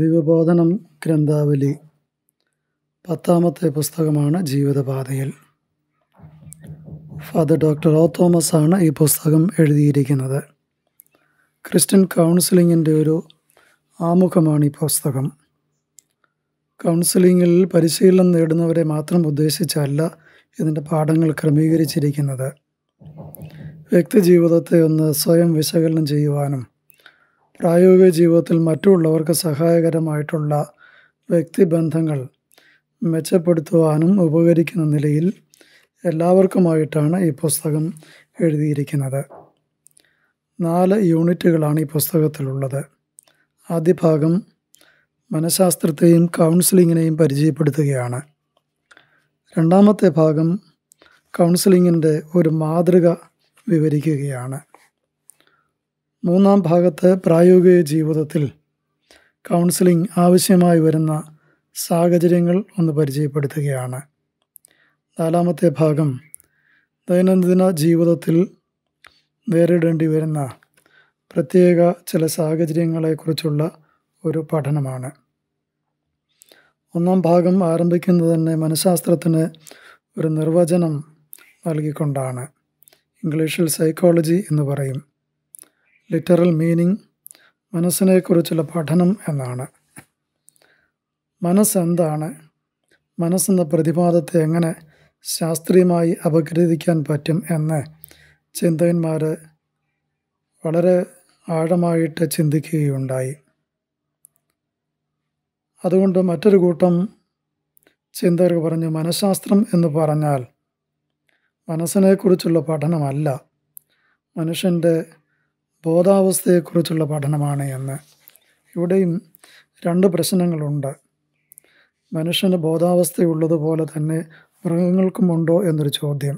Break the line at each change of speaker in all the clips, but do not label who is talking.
ദൈവബോധനം ഗ്രന്ഥാവലി പത്താമത്തെ പുസ്തകമാണ് ജീവിതപാതയിൽ ഫാദർ ഡോക്ടർ ഓ തോമസ് ആണ് ഈ പുസ്തകം എഴുതിയിരിക്കുന്നത് ക്രിസ്ത്യൻ കൗൺസിലിങ്ങിൻ്റെ ഒരു ആമുഖമാണ് ഈ പുസ്തകം കൗൺസിലിങ്ങിൽ പരിശീലനം നേടുന്നവരെ മാത്രം ഉദ്ദേശിച്ചല്ല ഇതിൻ്റെ പാഠങ്ങൾ ക്രമീകരിച്ചിരിക്കുന്നത് വ്യക്തിജീവിതത്തെ ഒന്ന് സ്വയം വിശകലനം ചെയ്യുവാനും പ്രായോഗിക ജീവിതത്തിൽ മറ്റുള്ളവർക്ക് സഹായകരമായിട്ടുള്ള വ്യക്തിബന്ധങ്ങൾ മെച്ചപ്പെടുത്തുവാനും ഉപകരിക്കുന്ന നിലയിൽ എല്ലാവർക്കുമായിട്ടാണ് ഈ പുസ്തകം എഴുതിയിരിക്കുന്നത് നാല് യൂണിറ്റുകളാണ് ഈ പുസ്തകത്തിലുള്ളത് ആദ്യ ഭാഗം മനഃശാസ്ത്രത്തെയും കൗൺസിലിങ്ങിനെയും പരിചയപ്പെടുത്തുകയാണ് രണ്ടാമത്തെ ഭാഗം കൗൺസിലിങ്ങിൻ്റെ ഒരു മാതൃക വിവരിക്കുകയാണ് മൂന്നാം ഭാഗത്ത് പ്രായോഗിക ജീവിതത്തിൽ കൗൺസിലിംഗ് ആവശ്യമായി വരുന്ന സാഹചര്യങ്ങൾ ഒന്ന് പരിചയപ്പെടുത്തുകയാണ് നാലാമത്തെ ഭാഗം ദൈനംദിന ജീവിതത്തിൽ നേരിടേണ്ടി വരുന്ന പ്രത്യേക ചില സാഹചര്യങ്ങളെക്കുറിച്ചുള്ള ഒരു പഠനമാണ് ഒന്നാം ഭാഗം ആരംഭിക്കുന്നത് തന്നെ മനഃശാസ്ത്രത്തിന് ഒരു നിർവചനം നൽകിക്കൊണ്ടാണ് ഇംഗ്ലീഷിൽ സൈക്കോളജി എന്ന് പറയും ലിറ്ററൽ മീനിങ് മനസ്സിനെക്കുറിച്ചുള്ള പഠനം എന്നാണ് മനസ്സെന്താണ് മനസ്സെന്ന പ്രതിപാദത്തെ എങ്ങനെ ശാസ്ത്രീയമായി അപഗ്രഥിക്കാൻ പറ്റും എന്ന് ചിന്തകന്മാർ വളരെ ആഴമായിട്ട് ചിന്തിക്കുകയുണ്ടായി അതുകൊണ്ട് മറ്റൊരു കൂട്ടം ചിന്തകർ പറഞ്ഞു മനഃശാസ്ത്രം എന്ന് പറഞ്ഞാൽ മനസ്സിനെക്കുറിച്ചുള്ള പഠനമല്ല മനുഷ്യൻ്റെ ബോധാവസ്ഥയെക്കുറിച്ചുള്ള പഠനമാണ് എന്ന് ഇവിടെയും രണ്ട് പ്രശ്നങ്ങളുണ്ട് മനുഷ്യന് ബോധാവസ്ഥയുള്ളതുപോലെ തന്നെ മൃഗങ്ങൾക്കുമുണ്ടോ എന്നൊരു ചോദ്യം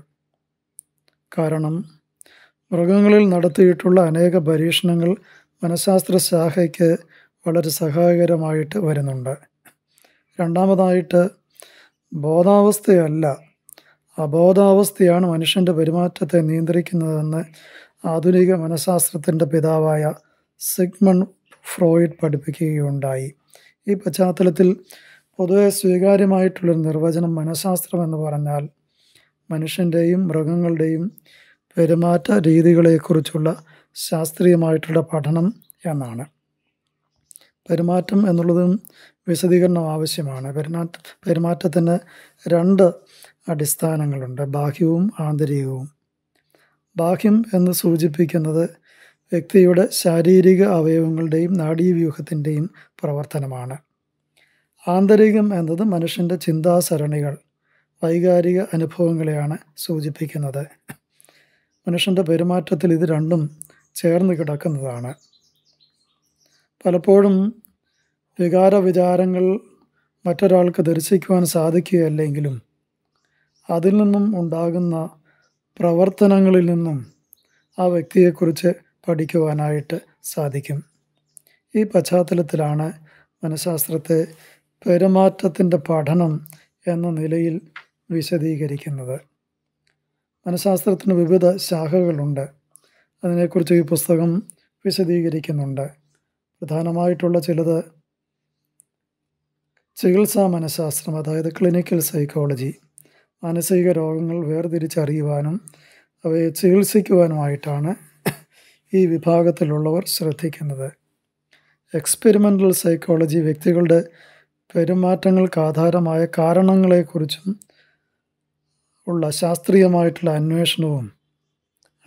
കാരണം മൃഗങ്ങളിൽ നടത്തിയിട്ടുള്ള അനേക പരീക്ഷണങ്ങൾ മനഃശാസ്ത്ര ശാഖയ്ക്ക് വളരെ സഹായകരമായിട്ട് വരുന്നുണ്ട് രണ്ടാമതായിട്ട് ബോധാവസ്ഥയല്ല അബോധാവസ്ഥയാണ് മനുഷ്യൻ്റെ പെരുമാറ്റത്തെ നിയന്ത്രിക്കുന്നതെന്ന് ആധുനിക മനഃശാസ്ത്രത്തിൻ്റെ പിതാവായ സിഗ്മൺ ഫ്രോയിഡ് പഠിപ്പിക്കുകയുണ്ടായി ഈ പശ്ചാത്തലത്തിൽ പൊതുവെ സ്വീകാര്യമായിട്ടുള്ളൊരു നിർവചനം മനഃശാസ്ത്രം എന്ന് പറഞ്ഞാൽ മനുഷ്യൻ്റെയും മൃഗങ്ങളുടെയും പെരുമാറ്റ രീതികളെക്കുറിച്ചുള്ള ശാസ്ത്രീയമായിട്ടുള്ള പഠനം എന്നാണ് പെരുമാറ്റം എന്നുള്ളതും വിശദീകരണം ആവശ്യമാണ് പെരുമാറ്റ പെരുമാറ്റത്തിന് രണ്ട് അടിസ്ഥാനങ്ങളുണ്ട് ബാഹ്യവും ആന്തരികവും ബാഹ്യം എന്ന് സൂചിപ്പിക്കുന്നത് വ്യക്തിയുടെ ശാരീരിക അവയവങ്ങളുടെയും നാഡീവ്യൂഹത്തിൻ്റെയും പ്രവർത്തനമാണ് ആന്തരികം എന്നത് മനുഷ്യൻ്റെ ചിന്താസരണികൾ വൈകാരിക അനുഭവങ്ങളെയാണ് സൂചിപ്പിക്കുന്നത് മനുഷ്യൻ്റെ പെരുമാറ്റത്തിൽ ഇത് രണ്ടും ചേർന്ന് കിടക്കുന്നതാണ് പലപ്പോഴും വികാര വിചാരങ്ങൾ മറ്റൊരാൾക്ക് ദർശിക്കുവാൻ സാധിക്കുകയല്ലെങ്കിലും അതിൽ നിന്നും ഉണ്ടാകുന്ന പ്രവർത്തനങ്ങളിൽ നിന്നും ആ വ്യക്തിയെക്കുറിച്ച് പഠിക്കുവാനായിട്ട് സാധിക്കും ഈ പശ്ചാത്തലത്തിലാണ് മനഃശാസ്ത്രത്തെ പെരുമാറ്റത്തിൻ്റെ പഠനം എന്ന നിലയിൽ വിശദീകരിക്കുന്നത് മനഃശാസ്ത്രത്തിന് വിവിധ ശാഖകളുണ്ട് അതിനെക്കുറിച്ച് ഈ പുസ്തകം വിശദീകരിക്കുന്നുണ്ട് പ്രധാനമായിട്ടുള്ള ചിലത് ചികിത്സാ മനഃശാസ്ത്രം അതായത് ക്ലിനിക്കൽ സൈക്കോളജി മാനസിക രോഗങ്ങൾ വേർതിരിച്ചറിയുവാനും അവയെ ചികിത്സിക്കുവാനുമായിട്ടാണ് ഈ വിഭാഗത്തിലുള്ളവർ ശ്രദ്ധിക്കുന്നത് എക്സ്പെരിമെൻ്റൽ സൈക്കോളജി വ്യക്തികളുടെ പെരുമാറ്റങ്ങൾക്ക് ആധാരമായ കാരണങ്ങളെക്കുറിച്ചും ഉള്ള ശാസ്ത്രീയമായിട്ടുള്ള അന്വേഷണവും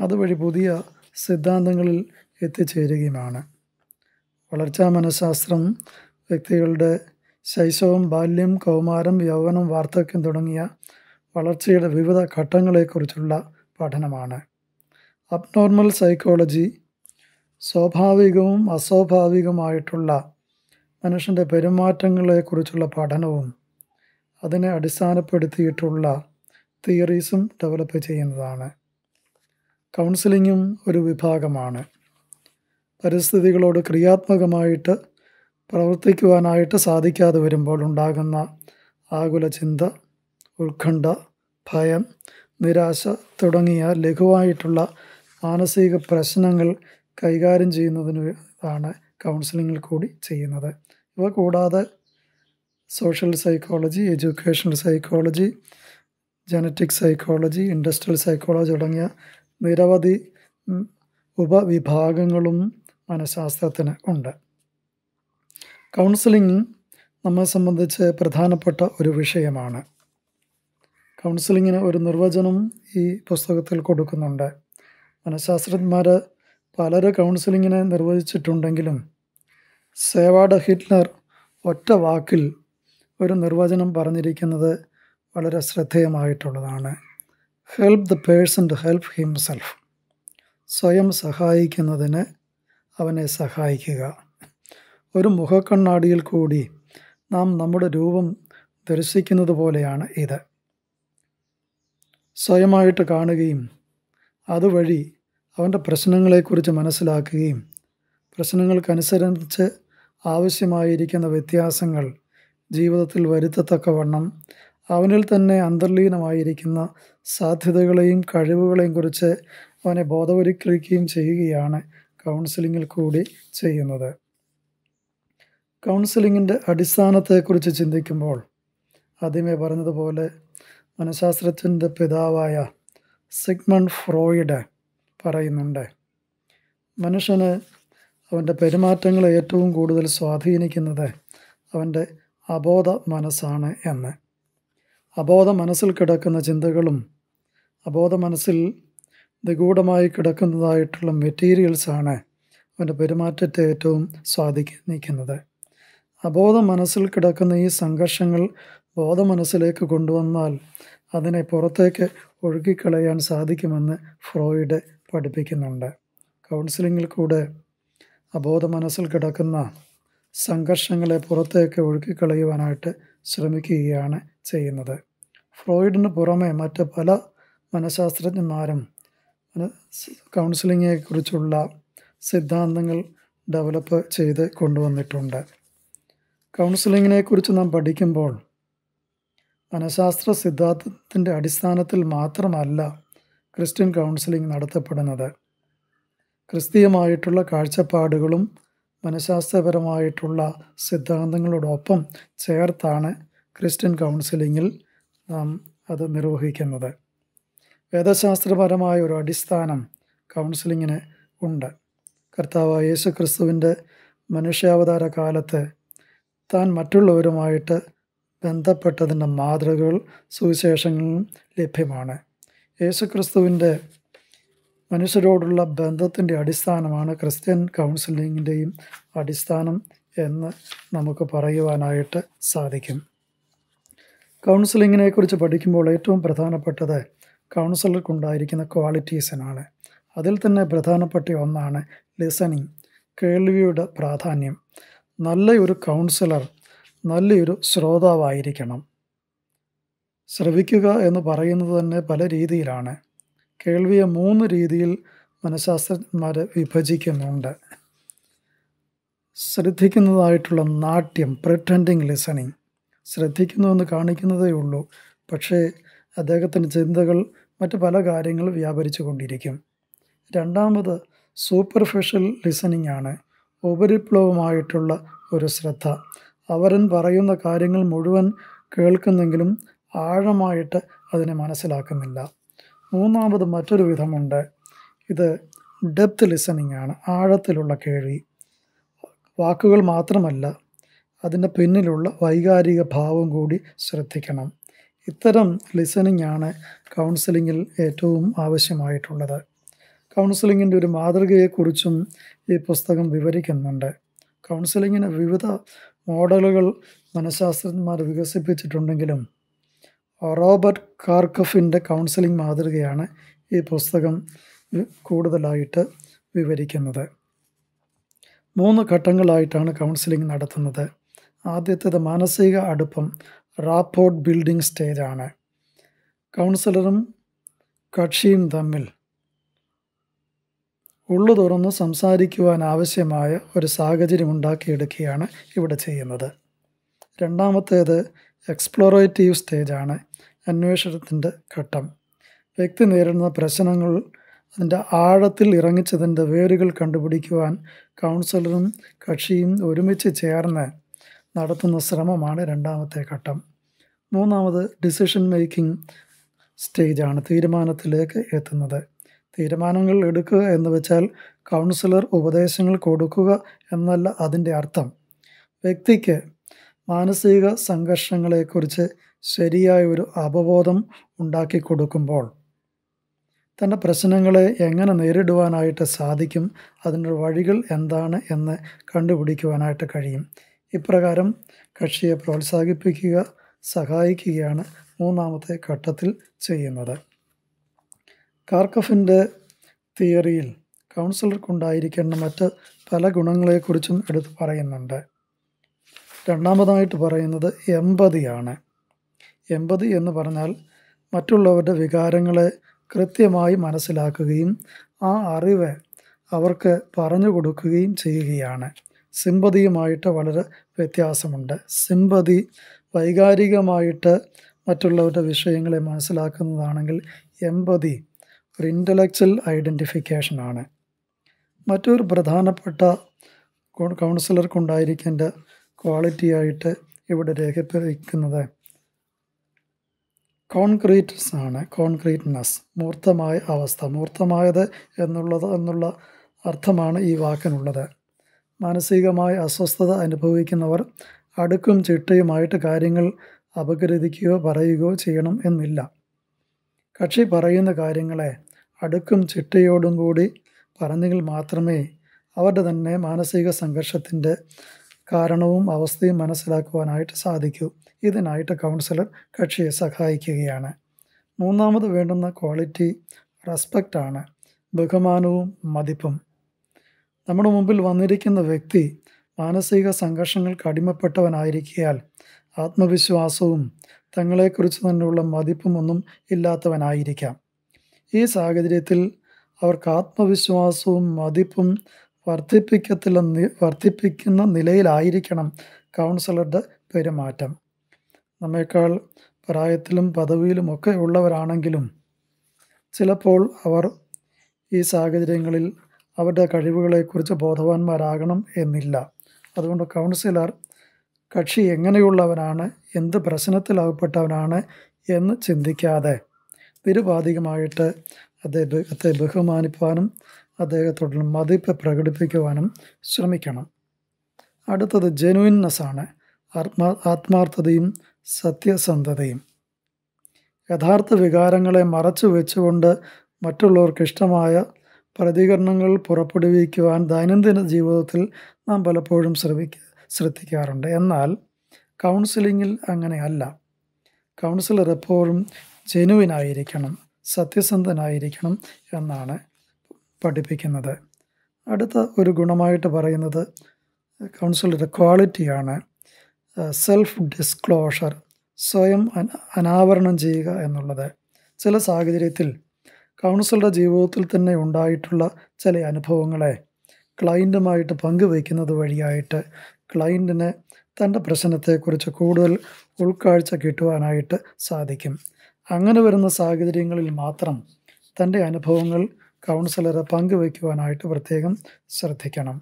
അതുവഴി പുതിയ സിദ്ധാന്തങ്ങളിൽ എത്തിച്ചേരുകയുമാണ് വളർച്ചാ മനഃശാസ്ത്രം വ്യക്തികളുടെ ശൈശവം ബാല്യം കൗമാരം യൗവനം വാർദ്ധക്യം തുടങ്ങിയ വളർച്ചയുടെ വിവിധ ഘട്ടങ്ങളെക്കുറിച്ചുള്ള പഠനമാണ് അബ്നോർമൽ സൈക്കോളജി സ്വാഭാവികവും അസ്വാഭാവികമായിട്ടുള്ള മനുഷ്യൻ്റെ പെരുമാറ്റങ്ങളെക്കുറിച്ചുള്ള പഠനവും അതിനെ അടിസ്ഥാനപ്പെടുത്തിയിട്ടുള്ള തിയറീസും ഡെവലപ്പ് ചെയ്യുന്നതാണ് കൗൺസിലിങ്ങും ഒരു വിഭാഗമാണ് പരിസ്ഥിതികളോട് ക്രിയാത്മകമായിട്ട് പ്രവർത്തിക്കുവാനായിട്ട് സാധിക്കാതെ വരുമ്പോൾ ഉണ്ടാകുന്ന ആകുല ചിന്ത ഉത്കണ്ഠ ഭയം നിരാശ തുടങ്ങിയ ലഘുവായിട്ടുള്ള മാനസിക പ്രശ്നങ്ങൾ കൈകാര്യം ചെയ്യുന്നതിന് ആണ് കൗൺസിലിങ്ങിൽ കൂടി ചെയ്യുന്നത് ഇവ കൂടാതെ social psychology educational psychology genetic psychology industrial psychology തുടങ്ങിയ നിരവധി ഉപവിഭാഗങ്ങളും മനഃശാസ്ത്രത്തിന് ഉണ്ട് കൗൺസിലിംഗ് നമ്മെ സംബന്ധിച്ച് പ്രധാനപ്പെട്ട ഒരു വിഷയമാണ് കൗൺസിലിങ്ങിന് ഒരു നിർവചനം ഈ പുസ്തകത്തിൽ കൊടുക്കുന്നുണ്ട് മനഃശാസ്ത്രജ്ഞന്മാർ പലര് കൗൺസിലിങ്ങിനെ നിർവചിച്ചിട്ടുണ്ടെങ്കിലും സേവാഡ് ഹിറ്റ്ലർ ഒറ്റ വാക്കിൽ ഒരു നിർവചനം പറഞ്ഞിരിക്കുന്നത് വളരെ ശ്രദ്ധേയമായിട്ടുള്ളതാണ് help the person to help himself സ്വയം സഹായിക്കുന്നതിന് അവനെ സഹായിക്കുക ഒരു മുഖക്കണ്ണാടിയിൽ കൂടി നാം നമ്മുടെ രൂപം ദർശിക്കുന്നത് പോലെയാണ് ഇത് സ്വയമായിട്ട് കാണുകയും അതുവഴി അവൻ്റെ പ്രശ്നങ്ങളെക്കുറിച്ച് മനസ്സിലാക്കുകയും പ്രശ്നങ്ങൾക്കനുസരിച്ച് ആവശ്യമായിരിക്കുന്ന വ്യത്യാസങ്ങൾ ജീവിതത്തിൽ വരുത്തത്തക്കവണ്ണം അവനിൽ തന്നെ അന്തർലീനമായിരിക്കുന്ന സാധ്യതകളെയും കഴിവുകളെയും കുറിച്ച് അവനെ ബോധവൽക്കരിക്കുകയും ചെയ്യുകയാണ് കൗൺസിലിങ്ങിൽ കൂടി ചെയ്യുന്നത് കൗൺസിലിങ്ങിൻ്റെ അടിസ്ഥാനത്തെക്കുറിച്ച് ചിന്തിക്കുമ്പോൾ ആദ്യമേ പറഞ്ഞതുപോലെ മനഃശാസ്ത്രത്തിൻ്റെ പിതാവായ സിഗ്മണ്ട് ഫ്രോയിഡ് പറയുന്നുണ്ട് മനുഷ്യന് അവൻ്റെ പെരുമാറ്റങ്ങളെ ഏറ്റവും കൂടുതൽ സ്വാധീനിക്കുന്നത് അവൻ്റെ അബോധ മനസ്സാണ് എന്ന് അബോധ മനസ്സിൽ കിടക്കുന്ന ചിന്തകളും അബോധ മനസ്സിൽ നിഗൂഢമായി കിടക്കുന്നതായിട്ടുള്ള മെറ്റീരിയൽസാണ് അവൻ്റെ പെരുമാറ്റത്തെ ഏറ്റവും സ്വാധീനിക്കുന്നത് അബോധ മനസ്സിൽ കിടക്കുന്ന ഈ സംഘർഷങ്ങൾ ബോധ മനസ്സിലേക്ക് കൊണ്ടുവന്നാൽ അതിനെ പുറത്തേക്ക് ഒഴുകിക്കളയാൻ സാധിക്കുമെന്ന് ഫ്രോയിഡ് പഠിപ്പിക്കുന്നുണ്ട് കൗൺസിലിങ്ങിൽ കൂടെ അബോധ മനസ്സിൽ കിടക്കുന്ന സംഘർഷങ്ങളെ പുറത്തേക്ക് ഒഴുക്കിക്കളയുവാനായിട്ട് ശ്രമിക്കുകയാണ് ചെയ്യുന്നത് ഫ്രോയിഡിന് പുറമെ മറ്റ് പല മനഃശാസ്ത്രജ്ഞന്മാരും കൗൺസിലിങ്ങിനെക്കുറിച്ചുള്ള സിദ്ധാന്തങ്ങൾ ഡെവലപ്പ് ചെയ്ത് കൊണ്ടുവന്നിട്ടുണ്ട് കൗൺസിലിങ്ങിനെക്കുറിച്ച് നാം പഠിക്കുമ്പോൾ മനഃശാസ്ത്ര സിദ്ധാന്തത്തിൻ്റെ അടിസ്ഥാനത്തിൽ മാത്രമല്ല ക്രിസ്ത്യൻ കൗൺസിലിംഗ് നടത്തപ്പെടുന്നത് ക്രിസ്തീയമായിട്ടുള്ള കാഴ്ചപ്പാടുകളും മനഃശാസ്ത്രപരമായിട്ടുള്ള സിദ്ധാന്തങ്ങളോടൊപ്പം ചേർത്താണ് ക്രിസ്ത്യൻ കൗൺസിലിങ്ങിൽ നാം അത് നിർവഹിക്കുന്നത് വേദശാസ്ത്രപരമായ ഒരു അടിസ്ഥാനം കൗൺസിലിങ്ങിന് ഉണ്ട് കർത്താവ് യേശു ക്രിസ്തുവിൻ്റെ മനുഷ്യാവതാര കാലത്ത് താൻ മറ്റുള്ളവരുമായിട്ട് ബന്ധപ്പെട്ടതിൻ്റെ മാതൃകകൾ സുവിശേഷങ്ങളും ലഭ്യമാണ് യേശുക്രിസ്തുവിൻ്റെ മനുഷ്യരോടുള്ള ബന്ധത്തിൻ്റെ അടിസ്ഥാനമാണ് ക്രിസ്ത്യൻ കൗൺസിലിങ്ങിൻ്റെയും അടിസ്ഥാനം എന്ന് നമുക്ക് പറയുവാനായിട്ട് സാധിക്കും കൗൺസിലിങ്ങിനെക്കുറിച്ച് പഠിക്കുമ്പോൾ ഏറ്റവും പ്രധാനപ്പെട്ടത് കൗൺസിലർക്കുണ്ടായിരിക്കുന്ന ക്വാളിറ്റീസിനാണ് അതിൽ തന്നെ പ്രധാനപ്പെട്ട ഒന്നാണ് ലിസണിങ് കേൾവിയുടെ പ്രാധാന്യം നല്ല ഒരു കൗൺസിലർ നല്ലൊരു ശ്രോതാവായിരിക്കണം ശ്രവിക്കുക എന്ന് പറയുന്നത് തന്നെ പല രീതിയിലാണ് കേൾവിയെ മൂന്ന് രീതിയിൽ മനഃശാസ്ത്രജ്ഞന്മാർ വിഭജിക്കുന്നുണ്ട് ശ്രദ്ധിക്കുന്നതായിട്ടുള്ള നാട്യം പ്രിട്ടൻഡിങ് ലിസണിങ് ശ്രദ്ധിക്കുന്നുവെന്ന് കാണിക്കുന്നതേ ഉള്ളൂ പക്ഷേ അദ്ദേഹത്തിൻ്റെ ചിന്തകൾ മറ്റ് പല കാര്യങ്ങളും വ്യാപരിച്ചു കൊണ്ടിരിക്കും രണ്ടാമത് സൂപ്പർഫിഷ്യൽ ലിസണിങ് ആണ് ഉപരിപ്ലവമായിട്ടുള്ള ഒരു ശ്രദ്ധ അവരൻ പറയുന്ന കാര്യങ്ങൾ മുഴുവൻ കേൾക്കുന്നെങ്കിലും ആഴമായിട്ട് അതിനെ മനസ്സിലാക്കുന്നില്ല മൂന്നാമത് മറ്റൊരു വിധമുണ്ട് ഇത് ഡെപ്ത് ലിസണിങ് ആണ് ആഴത്തിലുള്ള കേൾവി വാക്കുകൾ മാത്രമല്ല അതിൻ്റെ പിന്നിലുള്ള വൈകാരിക ഭാവം കൂടി ശ്രദ്ധിക്കണം ഇത്തരം ലിസണിംഗ് ആണ് കൗൺസിലിങ്ങിൽ ഏറ്റവും ആവശ്യമായിട്ടുള്ളത് കൗൺസിലിങ്ങിൻ്റെ ഒരു മാതൃകയെക്കുറിച്ചും ഈ പുസ്തകം വിവരിക്കുന്നുണ്ട് കൗൺസിലിങ്ങിന് വിവിധ മോഡലുകൾ മനഃശാസ്ത്രജ്ഞന്മാർ വികസിപ്പിച്ചിട്ടുണ്ടെങ്കിലും റോബർട്ട് കാർക്കഫിൻ്റെ കൗൺസിലിംഗ് മാതൃകയാണ് ഈ പുസ്തകം കൂടുതലായിട്ട് വിവരിക്കുന്നത് മൂന്ന് ഘട്ടങ്ങളായിട്ടാണ് കൗൺസിലിംഗ് നടത്തുന്നത് ആദ്യത്തേത് മാനസിക അടുപ്പം റാപ്പോർട്ട് ബിൽഡിംഗ് സ്റ്റേജാണ് കൗൺസിലറും കക്ഷിയും തമ്മിൽ ഉള്ളു തുറന്ന് സംസാരിക്കുവാൻ ആവശ്യമായ ഒരു സാഹചര്യം ഉണ്ടാക്കിയെടുക്കുകയാണ് ഇവിടെ ചെയ്യുന്നത് രണ്ടാമത്തേത് എക്സ്പ്ലോറേറ്റീവ് സ്റ്റേജാണ് അന്വേഷണത്തിൻ്റെ ഘട്ടം വ്യക്തി നേരിടുന്ന പ്രശ്നങ്ങൾ അതിൻ്റെ ആഴത്തിൽ ഇറങ്ങിച്ചതിൻ്റെ വേരുകൾ കണ്ടുപിടിക്കുവാൻ കൗൺസിലറും കക്ഷിയും ഒരുമിച്ച് ചേർന്ന് നടത്തുന്ന ശ്രമമാണ് രണ്ടാമത്തെ ഘട്ടം മൂന്നാമത് ഡിസിഷൻ മേക്കിംഗ് സ്റ്റേജാണ് തീരുമാനത്തിലേക്ക് എത്തുന്നത് തീരുമാനങ്ങൾ എടുക്കുക എന്ന് വെച്ചാൽ കൗൺസിലർ ഉപദേശങ്ങൾ കൊടുക്കുക എന്നല്ല അതിൻ്റെ അർത്ഥം വ്യക്തിക്ക് മാനസിക സംഘർഷങ്ങളെക്കുറിച്ച് ശരിയായ ഒരു അവബോധം ഉണ്ടാക്കി കൊടുക്കുമ്പോൾ തൻ്റെ പ്രശ്നങ്ങളെ എങ്ങനെ നേരിടുവാനായിട്ട് സാധിക്കും അതിൻ്റെ വഴികൾ എന്താണ് എന്ന് കണ്ടുപിടിക്കുവാനായിട്ട് കഴിയും ഇപ്രകാരം കക്ഷിയെ പ്രോത്സാഹിപ്പിക്കുക സഹായിക്കുകയാണ് മൂന്നാമത്തെ ഘട്ടത്തിൽ ചെയ്യുന്നത് കാർക്കഫിൻ്റെ തിയറിയിൽ കൗൺസിലർക്കുണ്ടായിരിക്കേണ്ട മറ്റ് പല ഗുണങ്ങളെക്കുറിച്ചും എടുത്തു പറയുന്നുണ്ട് രണ്ടാമതായിട്ട് പറയുന്നത് എമ്പതിയാണ് എമ്പതി എന്ന് പറഞ്ഞാൽ മറ്റുള്ളവരുടെ വികാരങ്ങളെ കൃത്യമായി മനസ്സിലാക്കുകയും ആ അറിവ് അവർക്ക് പറഞ്ഞു കൊടുക്കുകയും ചെയ്യുകയാണ് സിമ്പതിയുമായിട്ട് വളരെ വ്യത്യാസമുണ്ട് സിമ്പതി വൈകാരികമായിട്ട് മറ്റുള്ളവരുടെ വിഷയങ്ങളെ മനസ്സിലാക്കുന്നതാണെങ്കിൽ എമ്പതി ഒരു ഇൻ്റലക്ച്വൽ ഐഡൻറ്റിഫിക്കേഷനാണ് മറ്റൊരു പ്രധാനപ്പെട്ട കൗൺസിലർക്കുണ്ടായിരിക്കേണ്ട ആയിട്ട് ഇവിടെ രേഖപ്പെടുത്തുന്നത് കോൺക്രീറ്റ്സ് ആണ് കോൺക്രീറ്റ്നെസ് മൂർത്തമായ അവസ്ഥ മൂർത്തമായത് എന്നുള്ളത് എന്നുള്ള അർത്ഥമാണ് ഈ വാക്കിനുള്ളത് മാനസികമായ അസ്വസ്ഥത അനുഭവിക്കുന്നവർ അടുക്കും ചിട്ടയുമായിട്ട് കാര്യങ്ങൾ അപഗ്രഥിക്കുകയോ പറയുകയോ ചെയ്യണം എന്നില്ല കക്ഷി പറയുന്ന കാര്യങ്ങളെ അടുക്കും ചിട്ടയോടും കൂടി പറഞ്ഞെങ്കിൽ മാത്രമേ അവരുടെ തന്നെ മാനസിക സംഘർഷത്തിൻ്റെ കാരണവും അവസ്ഥയും മനസ്സിലാക്കുവാനായിട്ട് സാധിക്കൂ ഇതിനായിട്ട് കൗൺസിലർ കക്ഷിയെ സഹായിക്കുകയാണ് മൂന്നാമത് വേണ്ടുന്ന ക്വാളിറ്റി റെസ്പെക്റ്റാണ് ബഹുമാനവും മതിപ്പും നമ്മുടെ മുമ്പിൽ വന്നിരിക്കുന്ന വ്യക്തി മാനസിക സംഘർഷങ്ങൾക്ക് അടിമപ്പെട്ടവനായിരിക്കാൽ ആത്മവിശ്വാസവും തങ്ങളെക്കുറിച്ച് തന്നെയുള്ള മതിപ്പുമൊന്നും ഇല്ലാത്തവനായിരിക്കാം ഈ സാഹചര്യത്തിൽ അവർക്ക് ആത്മവിശ്വാസവും മതിപ്പും വർദ്ധിപ്പിക്കത്തില്ല വർദ്ധിപ്പിക്കുന്ന നിലയിലായിരിക്കണം കൗൺസിലറുടെ പെരുമാറ്റം നമ്മേക്കാൾ പ്രായത്തിലും ഒക്കെ ഉള്ളവരാണെങ്കിലും ചിലപ്പോൾ അവർ ഈ സാഹചര്യങ്ങളിൽ അവരുടെ കഴിവുകളെക്കുറിച്ച് ബോധവാന്മാരാകണം എന്നില്ല അതുകൊണ്ട് കൗൺസിലർ കക്ഷി എങ്ങനെയുള്ളവനാണ് എന്ത് പ്രശ്നത്തിലകപ്പെട്ടവനാണ് എന്ന് ചിന്തിക്കാതെ നിരുപാധികമായിട്ട് അദ്ദേഹത്തെ ബഹുമാനിപ്പാനും അദ്ദേഹത്തോട് മതിപ്പ് പ്രകടിപ്പിക്കുവാനും ശ്രമിക്കണം അടുത്തത് ജെനുവിൻനെസ്സാണ് ആത്മാ ആത്മാർത്ഥതയും സത്യസന്ധതയും യഥാർത്ഥ വികാരങ്ങളെ മറച്ചു വെച്ചുകൊണ്ട് മറ്റുള്ളവർക്ക് ഇഷ്ടമായ പ്രതികരണങ്ങൾ പുറപ്പെടുവിക്കുവാൻ ദൈനംദിന ജീവിതത്തിൽ നാം പലപ്പോഴും ശ്രമിക്ക ശ്രദ്ധിക്കാറുണ്ട് എന്നാൽ കൗൺസിലിങ്ങിൽ അങ്ങനെയല്ല കൗൺസിലർ എപ്പോഴും ജനുവിനായിരിക്കണം സത്യസന്ധനായിരിക്കണം എന്നാണ് പഠിപ്പിക്കുന്നത് അടുത്ത ഒരു ഗുണമായിട്ട് പറയുന്നത് കൗൺസിലറുടെ ക്വാളിറ്റിയാണ് സെൽഫ് ഡിസ്ക്ലോഷർ സ്വയം അനാവരണം ചെയ്യുക എന്നുള്ളത് ചില സാഹചര്യത്തിൽ കൗൺസിലറുടെ ജീവിതത്തിൽ തന്നെ ഉണ്ടായിട്ടുള്ള ചില അനുഭവങ്ങളെ ക്ലൈൻറ്റുമായിട്ട് പങ്കുവയ്ക്കുന്നത് വഴിയായിട്ട് ക്ലൈൻറ്റിന് തൻ്റെ പ്രശ്നത്തെക്കുറിച്ച് കൂടുതൽ ഉൾക്കാഴ്ച കിട്ടുവാനായിട്ട് സാധിക്കും അങ്ങനെ വരുന്ന സാഹചര്യങ്ങളിൽ മാത്രം തൻ്റെ അനുഭവങ്ങൾ കൗൺസിലറെ പങ്കുവയ്ക്കുവാനായിട്ട് പ്രത്യേകം ശ്രദ്ധിക്കണം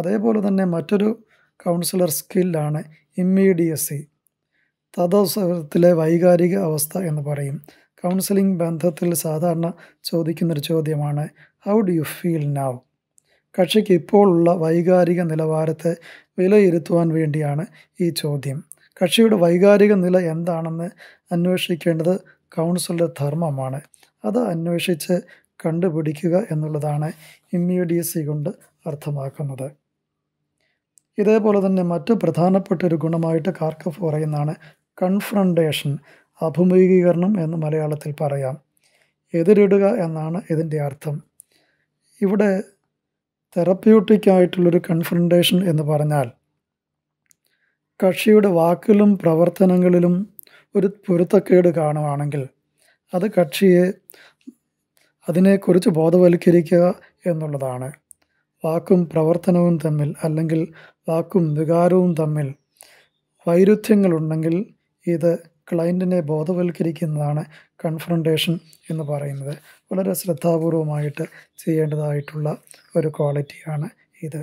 അതേപോലെ തന്നെ മറ്റൊരു കൗൺസിലർ സ്കില്ലാണ് ഇമ്മീഡിയസി തദവസരത്തിലെ വൈകാരിക അവസ്ഥ എന്ന് പറയും കൗൺസിലിംഗ് ബന്ധത്തിൽ സാധാരണ ചോദിക്കുന്നൊരു ചോദ്യമാണ് how do you feel now കക്ഷിക്ക് ഇപ്പോഴുള്ള വൈകാരിക നിലവാരത്തെ വിലയിരുത്തുവാൻ വേണ്ടിയാണ് ഈ ചോദ്യം കക്ഷിയുടെ വൈകാരിക നില എന്താണെന്ന് അന്വേഷിക്കേണ്ടത് കൗൺസിലിൻ്റെ ധർമ്മമാണ് അത് അന്വേഷിച്ച് കണ്ടുപിടിക്കുക എന്നുള്ളതാണ് ഇമ്മ്യൂഡിയസി കൊണ്ട് അർത്ഥമാക്കുന്നത് ഇതേപോലെ തന്നെ മറ്റു പ്രധാനപ്പെട്ട ഒരു ഗുണമായിട്ട് കാർക്കഫ് പറയുന്നതാണ് കൺഫ്രണ്ടേഷൻ അഭിമുഖീകരണം എന്ന് മലയാളത്തിൽ പറയാം എതിരിടുക എന്നാണ് ഇതിൻ്റെ അർത്ഥം ഇവിടെ തെറപ്യൂട്ടിക് കൺഫ്രണ്ടേഷൻ എന്ന് പറഞ്ഞാൽ കക്ഷിയുടെ വാക്കിലും പ്രവർത്തനങ്ങളിലും ഒരു പൊരുത്തക്കേട് കാണുവാണെങ്കിൽ അത് കക്ഷിയെ അതിനെക്കുറിച്ച് ബോധവൽക്കരിക്കുക എന്നുള്ളതാണ് വാക്കും പ്രവർത്തനവും തമ്മിൽ അല്ലെങ്കിൽ വാക്കും വികാരവും തമ്മിൽ വൈരുദ്ധ്യങ്ങളുണ്ടെങ്കിൽ ഇത് ക്ലയൻറ്റിനെ ബോധവൽക്കരിക്കുന്നതാണ് കൺഫ്രണ്ടേഷൻ എന്ന് പറയുന്നത് വളരെ ശ്രദ്ധാപൂർവമായിട്ട് ചെയ്യേണ്ടതായിട്ടുള്ള ഒരു ക്വാളിറ്റിയാണ് ഇത്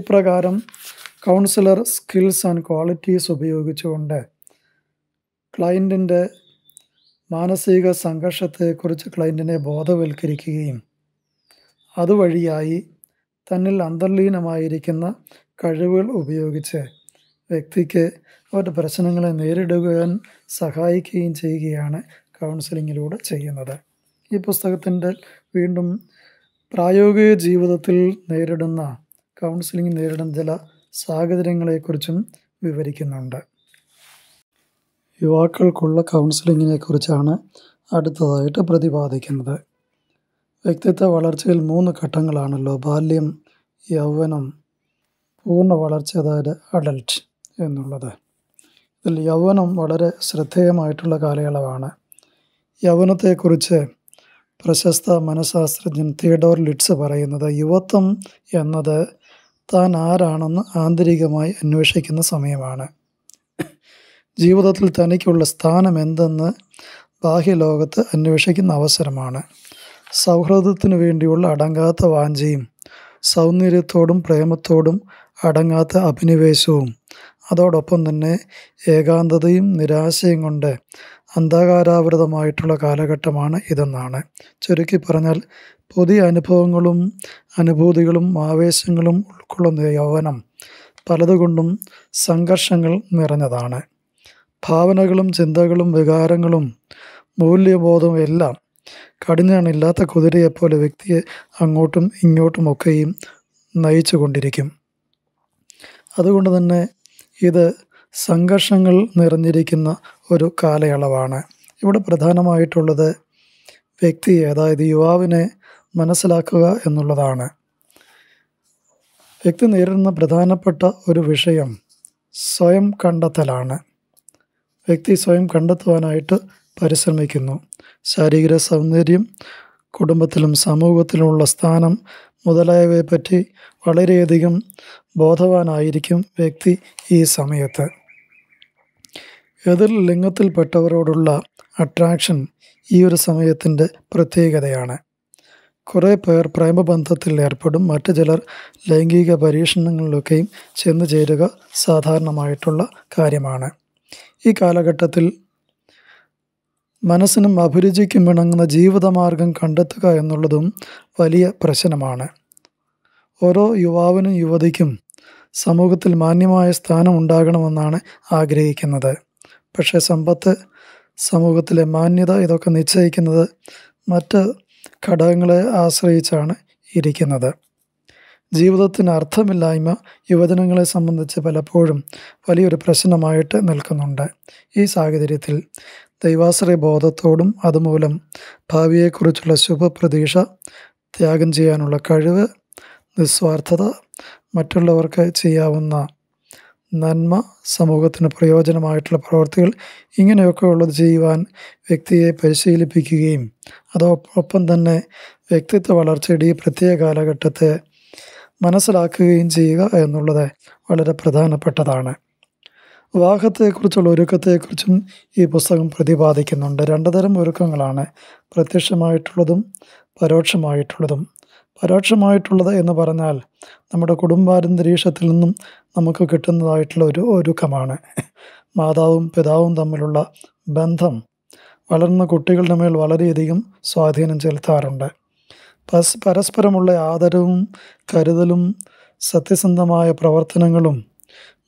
ഇപ്രകാരം കൗൺസിലർ സ്കിൽസ് ആൻഡ് ക്വാളിറ്റീസ് ഉപയോഗിച്ചുകൊണ്ട് ക്ലയൻറ്റിൻ്റെ മാനസിക സംഘർഷത്തെക്കുറിച്ച് ക്ലയൻറ്റിനെ ബോധവൽക്കരിക്കുകയും അതുവഴിയായി തന്നിൽ അന്തർലീനമായിരിക്കുന്ന കഴിവുകൾ ഉപയോഗിച്ച് വ്യക്തിക്ക് അവരുടെ പ്രശ്നങ്ങളെ നേരിടുവാൻ സഹായിക്കുകയും ചെയ്യുകയാണ് കൗൺസിലിങ്ങിലൂടെ ചെയ്യുന്നത് ഈ പുസ്തകത്തിൻ്റെ വീണ്ടും പ്രായോഗിക ജീവിതത്തിൽ നേരിടുന്ന കൗൺസിലിംഗ് നേരിടുന്ന ചില സാഹചര്യങ്ങളെക്കുറിച്ചും വിവരിക്കുന്നുണ്ട് യുവാക്കൾക്കുള്ള കൗൺസിലിങ്ങിനെ കുറിച്ചാണ് അടുത്തതായിട്ട് പ്രതിപാദിക്കുന്നത് വ്യക്തിത്വ വളർച്ചയിൽ മൂന്ന് ഘട്ടങ്ങളാണല്ലോ ബാല്യം യൗവനം പൂർണ്ണ വളർച്ച അതായത് അഡൽട്ട് എന്നുള്ളത് ഇതിൽ യൗവനം വളരെ ശ്രദ്ധേയമായിട്ടുള്ള കാലയളവാണ് യൗവനത്തെക്കുറിച്ച് പ്രശസ്ത മനഃശാസ്ത്രജ്ഞൻ തിയഡോർ ലിറ്റ്സ് പറയുന്നത് യുവത്വം എന്നത് താൻ ആരാണെന്ന് ആന്തരികമായി അന്വേഷിക്കുന്ന സമയമാണ് ജീവിതത്തിൽ തനിക്കുള്ള സ്ഥാനം എന്തെന്ന് ബാഹ്യലോകത്ത് അന്വേഷിക്കുന്ന അവസരമാണ് സൗഹൃദത്തിനു വേണ്ടിയുള്ള അടങ്ങാത്ത വാഞ്ചയും സൗന്ദര്യത്തോടും പ്രേമത്തോടും അടങ്ങാത്ത അഭിനിവേശവും അതോടൊപ്പം തന്നെ ഏകാന്തതയും നിരാശയും കൊണ്ട് അന്ധകാരാവൃതമായിട്ടുള്ള കാലഘട്ടമാണ് ഇതെന്നാണ് ചുരുക്കി പറഞ്ഞാൽ പുതിയ അനുഭവങ്ങളും അനുഭൂതികളും ആവേശങ്ങളും ഉൾക്കൊള്ളുന്ന യൗവനം പലതുകൊണ്ടും സംഘർഷങ്ങൾ നിറഞ്ഞതാണ് ഭാവനകളും ചിന്തകളും വികാരങ്ങളും മൂല്യബോധവും എല്ലാം കഠിനാണ് ഇല്ലാത്ത കുതിരയെപ്പോലെ വ്യക്തിയെ അങ്ങോട്ടും ഒക്കെയും നയിച്ചു കൊണ്ടിരിക്കും അതുകൊണ്ട് തന്നെ ഇത് സംഘർഷങ്ങൾ നിറഞ്ഞിരിക്കുന്ന ഒരു കാലയളവാണ് ഇവിടെ പ്രധാനമായിട്ടുള്ളത് വ്യക്തിയെ അതായത് യുവാവിനെ മനസ്സിലാക്കുക എന്നുള്ളതാണ് വ്യക്തി നേരിടുന്ന പ്രധാനപ്പെട്ട ഒരു വിഷയം സ്വയം കണ്ടെത്തലാണ് വ്യക്തി സ്വയം കണ്ടെത്തുവാനായിട്ട് പരിശ്രമിക്കുന്നു ശാരീരിക സൗന്ദര്യം കുടുംബത്തിലും സമൂഹത്തിലുമുള്ള സ്ഥാനം പറ്റി വളരെയധികം ബോധവാനായിരിക്കും വ്യക്തി ഈ സമയത്ത് എതിർ ലിംഗത്തിൽപ്പെട്ടവരോടുള്ള അട്രാക്ഷൻ ഈ ഒരു സമയത്തിൻ്റെ പ്രത്യേകതയാണ് കുറേ പേർ പ്രേമബന്ധത്തിൽ ഏർപ്പെടും മറ്റു ചിലർ ലൈംഗിക പരീക്ഷണങ്ങളിലൊക്കെയും ചെന്നു ചേരുക സാധാരണമായിട്ടുള്ള കാര്യമാണ് ഈ കാലഘട്ടത്തിൽ മനസ്സിനും അഭിരുചിക്കും ഇണങ്ങുന്ന ജീവിതമാർഗം കണ്ടെത്തുക എന്നുള്ളതും വലിയ പ്രശ്നമാണ് ഓരോ യുവാവിനും യുവതിക്കും സമൂഹത്തിൽ മാന്യമായ സ്ഥാനം ഉണ്ടാകണമെന്നാണ് ആഗ്രഹിക്കുന്നത് പക്ഷേ സമ്പത്ത് സമൂഹത്തിലെ മാന്യത ഇതൊക്കെ നിശ്ചയിക്കുന്നത് മറ്റ് ഘടകങ്ങളെ ആശ്രയിച്ചാണ് ഇരിക്കുന്നത് ജീവിതത്തിന് അർത്ഥമില്ലായ്മ യുവജനങ്ങളെ സംബന്ധിച്ച് പലപ്പോഴും വലിയൊരു പ്രശ്നമായിട്ട് നിൽക്കുന്നുണ്ട് ഈ സാഹചര്യത്തിൽ ദൈവാശ്രയ ബോധത്തോടും അതുമൂലം ഭാവിയെക്കുറിച്ചുള്ള ശുഭപ്രതീക്ഷ ത്യാഗം ചെയ്യാനുള്ള കഴിവ് നിസ്വാർത്ഥത മറ്റുള്ളവർക്ക് ചെയ്യാവുന്ന നന്മ സമൂഹത്തിന് പ്രയോജനമായിട്ടുള്ള പ്രവർത്തികൾ ഇങ്ങനെയൊക്കെ ഉള്ളത് ചെയ്യുവാൻ വ്യക്തിയെ പരിശീലിപ്പിക്കുകയും അതോടൊപ്പം തന്നെ വ്യക്തിത്വ വളർച്ചയുടെ ഈ പ്രത്യേക കാലഘട്ടത്തെ മനസ്സിലാക്കുകയും ചെയ്യുക എന്നുള്ളത് വളരെ പ്രധാനപ്പെട്ടതാണ് വിവാഹത്തെക്കുറിച്ചുള്ള ഒരുക്കത്തെക്കുറിച്ചും ഈ പുസ്തകം പ്രതിപാദിക്കുന്നുണ്ട് രണ്ടുതരം ഒരുക്കങ്ങളാണ് പ്രത്യക്ഷമായിട്ടുള്ളതും പരോക്ഷമായിട്ടുള്ളതും പരോക്ഷമായിട്ടുള്ളത് എന്ന് പറഞ്ഞാൽ നമ്മുടെ കുടുംബാന്തരീക്ഷത്തിൽ നിന്നും നമുക്ക് കിട്ടുന്നതായിട്ടുള്ള ഒരു ഒരുക്കമാണ് മാതാവും പിതാവും തമ്മിലുള്ള ബന്ധം വളർന്ന കുട്ടികളുടെ മേൽ വളരെയധികം സ്വാധീനം ചെലുത്താറുണ്ട് പസ് പരസ്പരമുള്ള ആദരവും കരുതലും സത്യസന്ധമായ പ്രവർത്തനങ്ങളും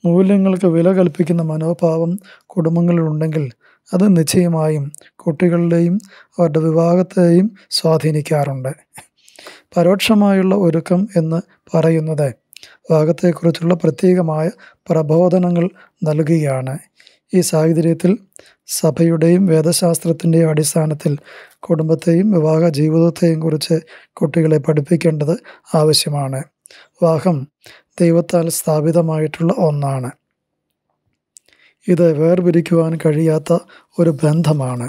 മൂല്യങ്ങൾക്ക് വില കൽപ്പിക്കുന്ന മനോഭാവം കുടുംബങ്ങളിലുണ്ടെങ്കിൽ അത് നിശ്ചയമായും കുട്ടികളുടെയും അവരുടെ വിവാഹത്തെയും സ്വാധീനിക്കാറുണ്ട് പരോക്ഷമായുള്ള ഒരുക്കം എന്ന് പറയുന്നത് വിവാഹത്തെക്കുറിച്ചുള്ള പ്രത്യേകമായ പ്രബോധനങ്ങൾ നൽകുകയാണ് ഈ സാഹചര്യത്തിൽ സഭയുടെയും വേദശാസ്ത്രത്തിൻ്റെയും അടിസ്ഥാനത്തിൽ കുടുംബത്തെയും വിവാഹ ജീവിതത്തെയും കുറിച്ച് കുട്ടികളെ പഠിപ്പിക്കേണ്ടത് ആവശ്യമാണ് വിവാഹം ദൈവത്താൽ സ്ഥാപിതമായിട്ടുള്ള ഒന്നാണ് ഇത് വേർപിരിക്കുവാൻ കഴിയാത്ത ഒരു ബന്ധമാണ്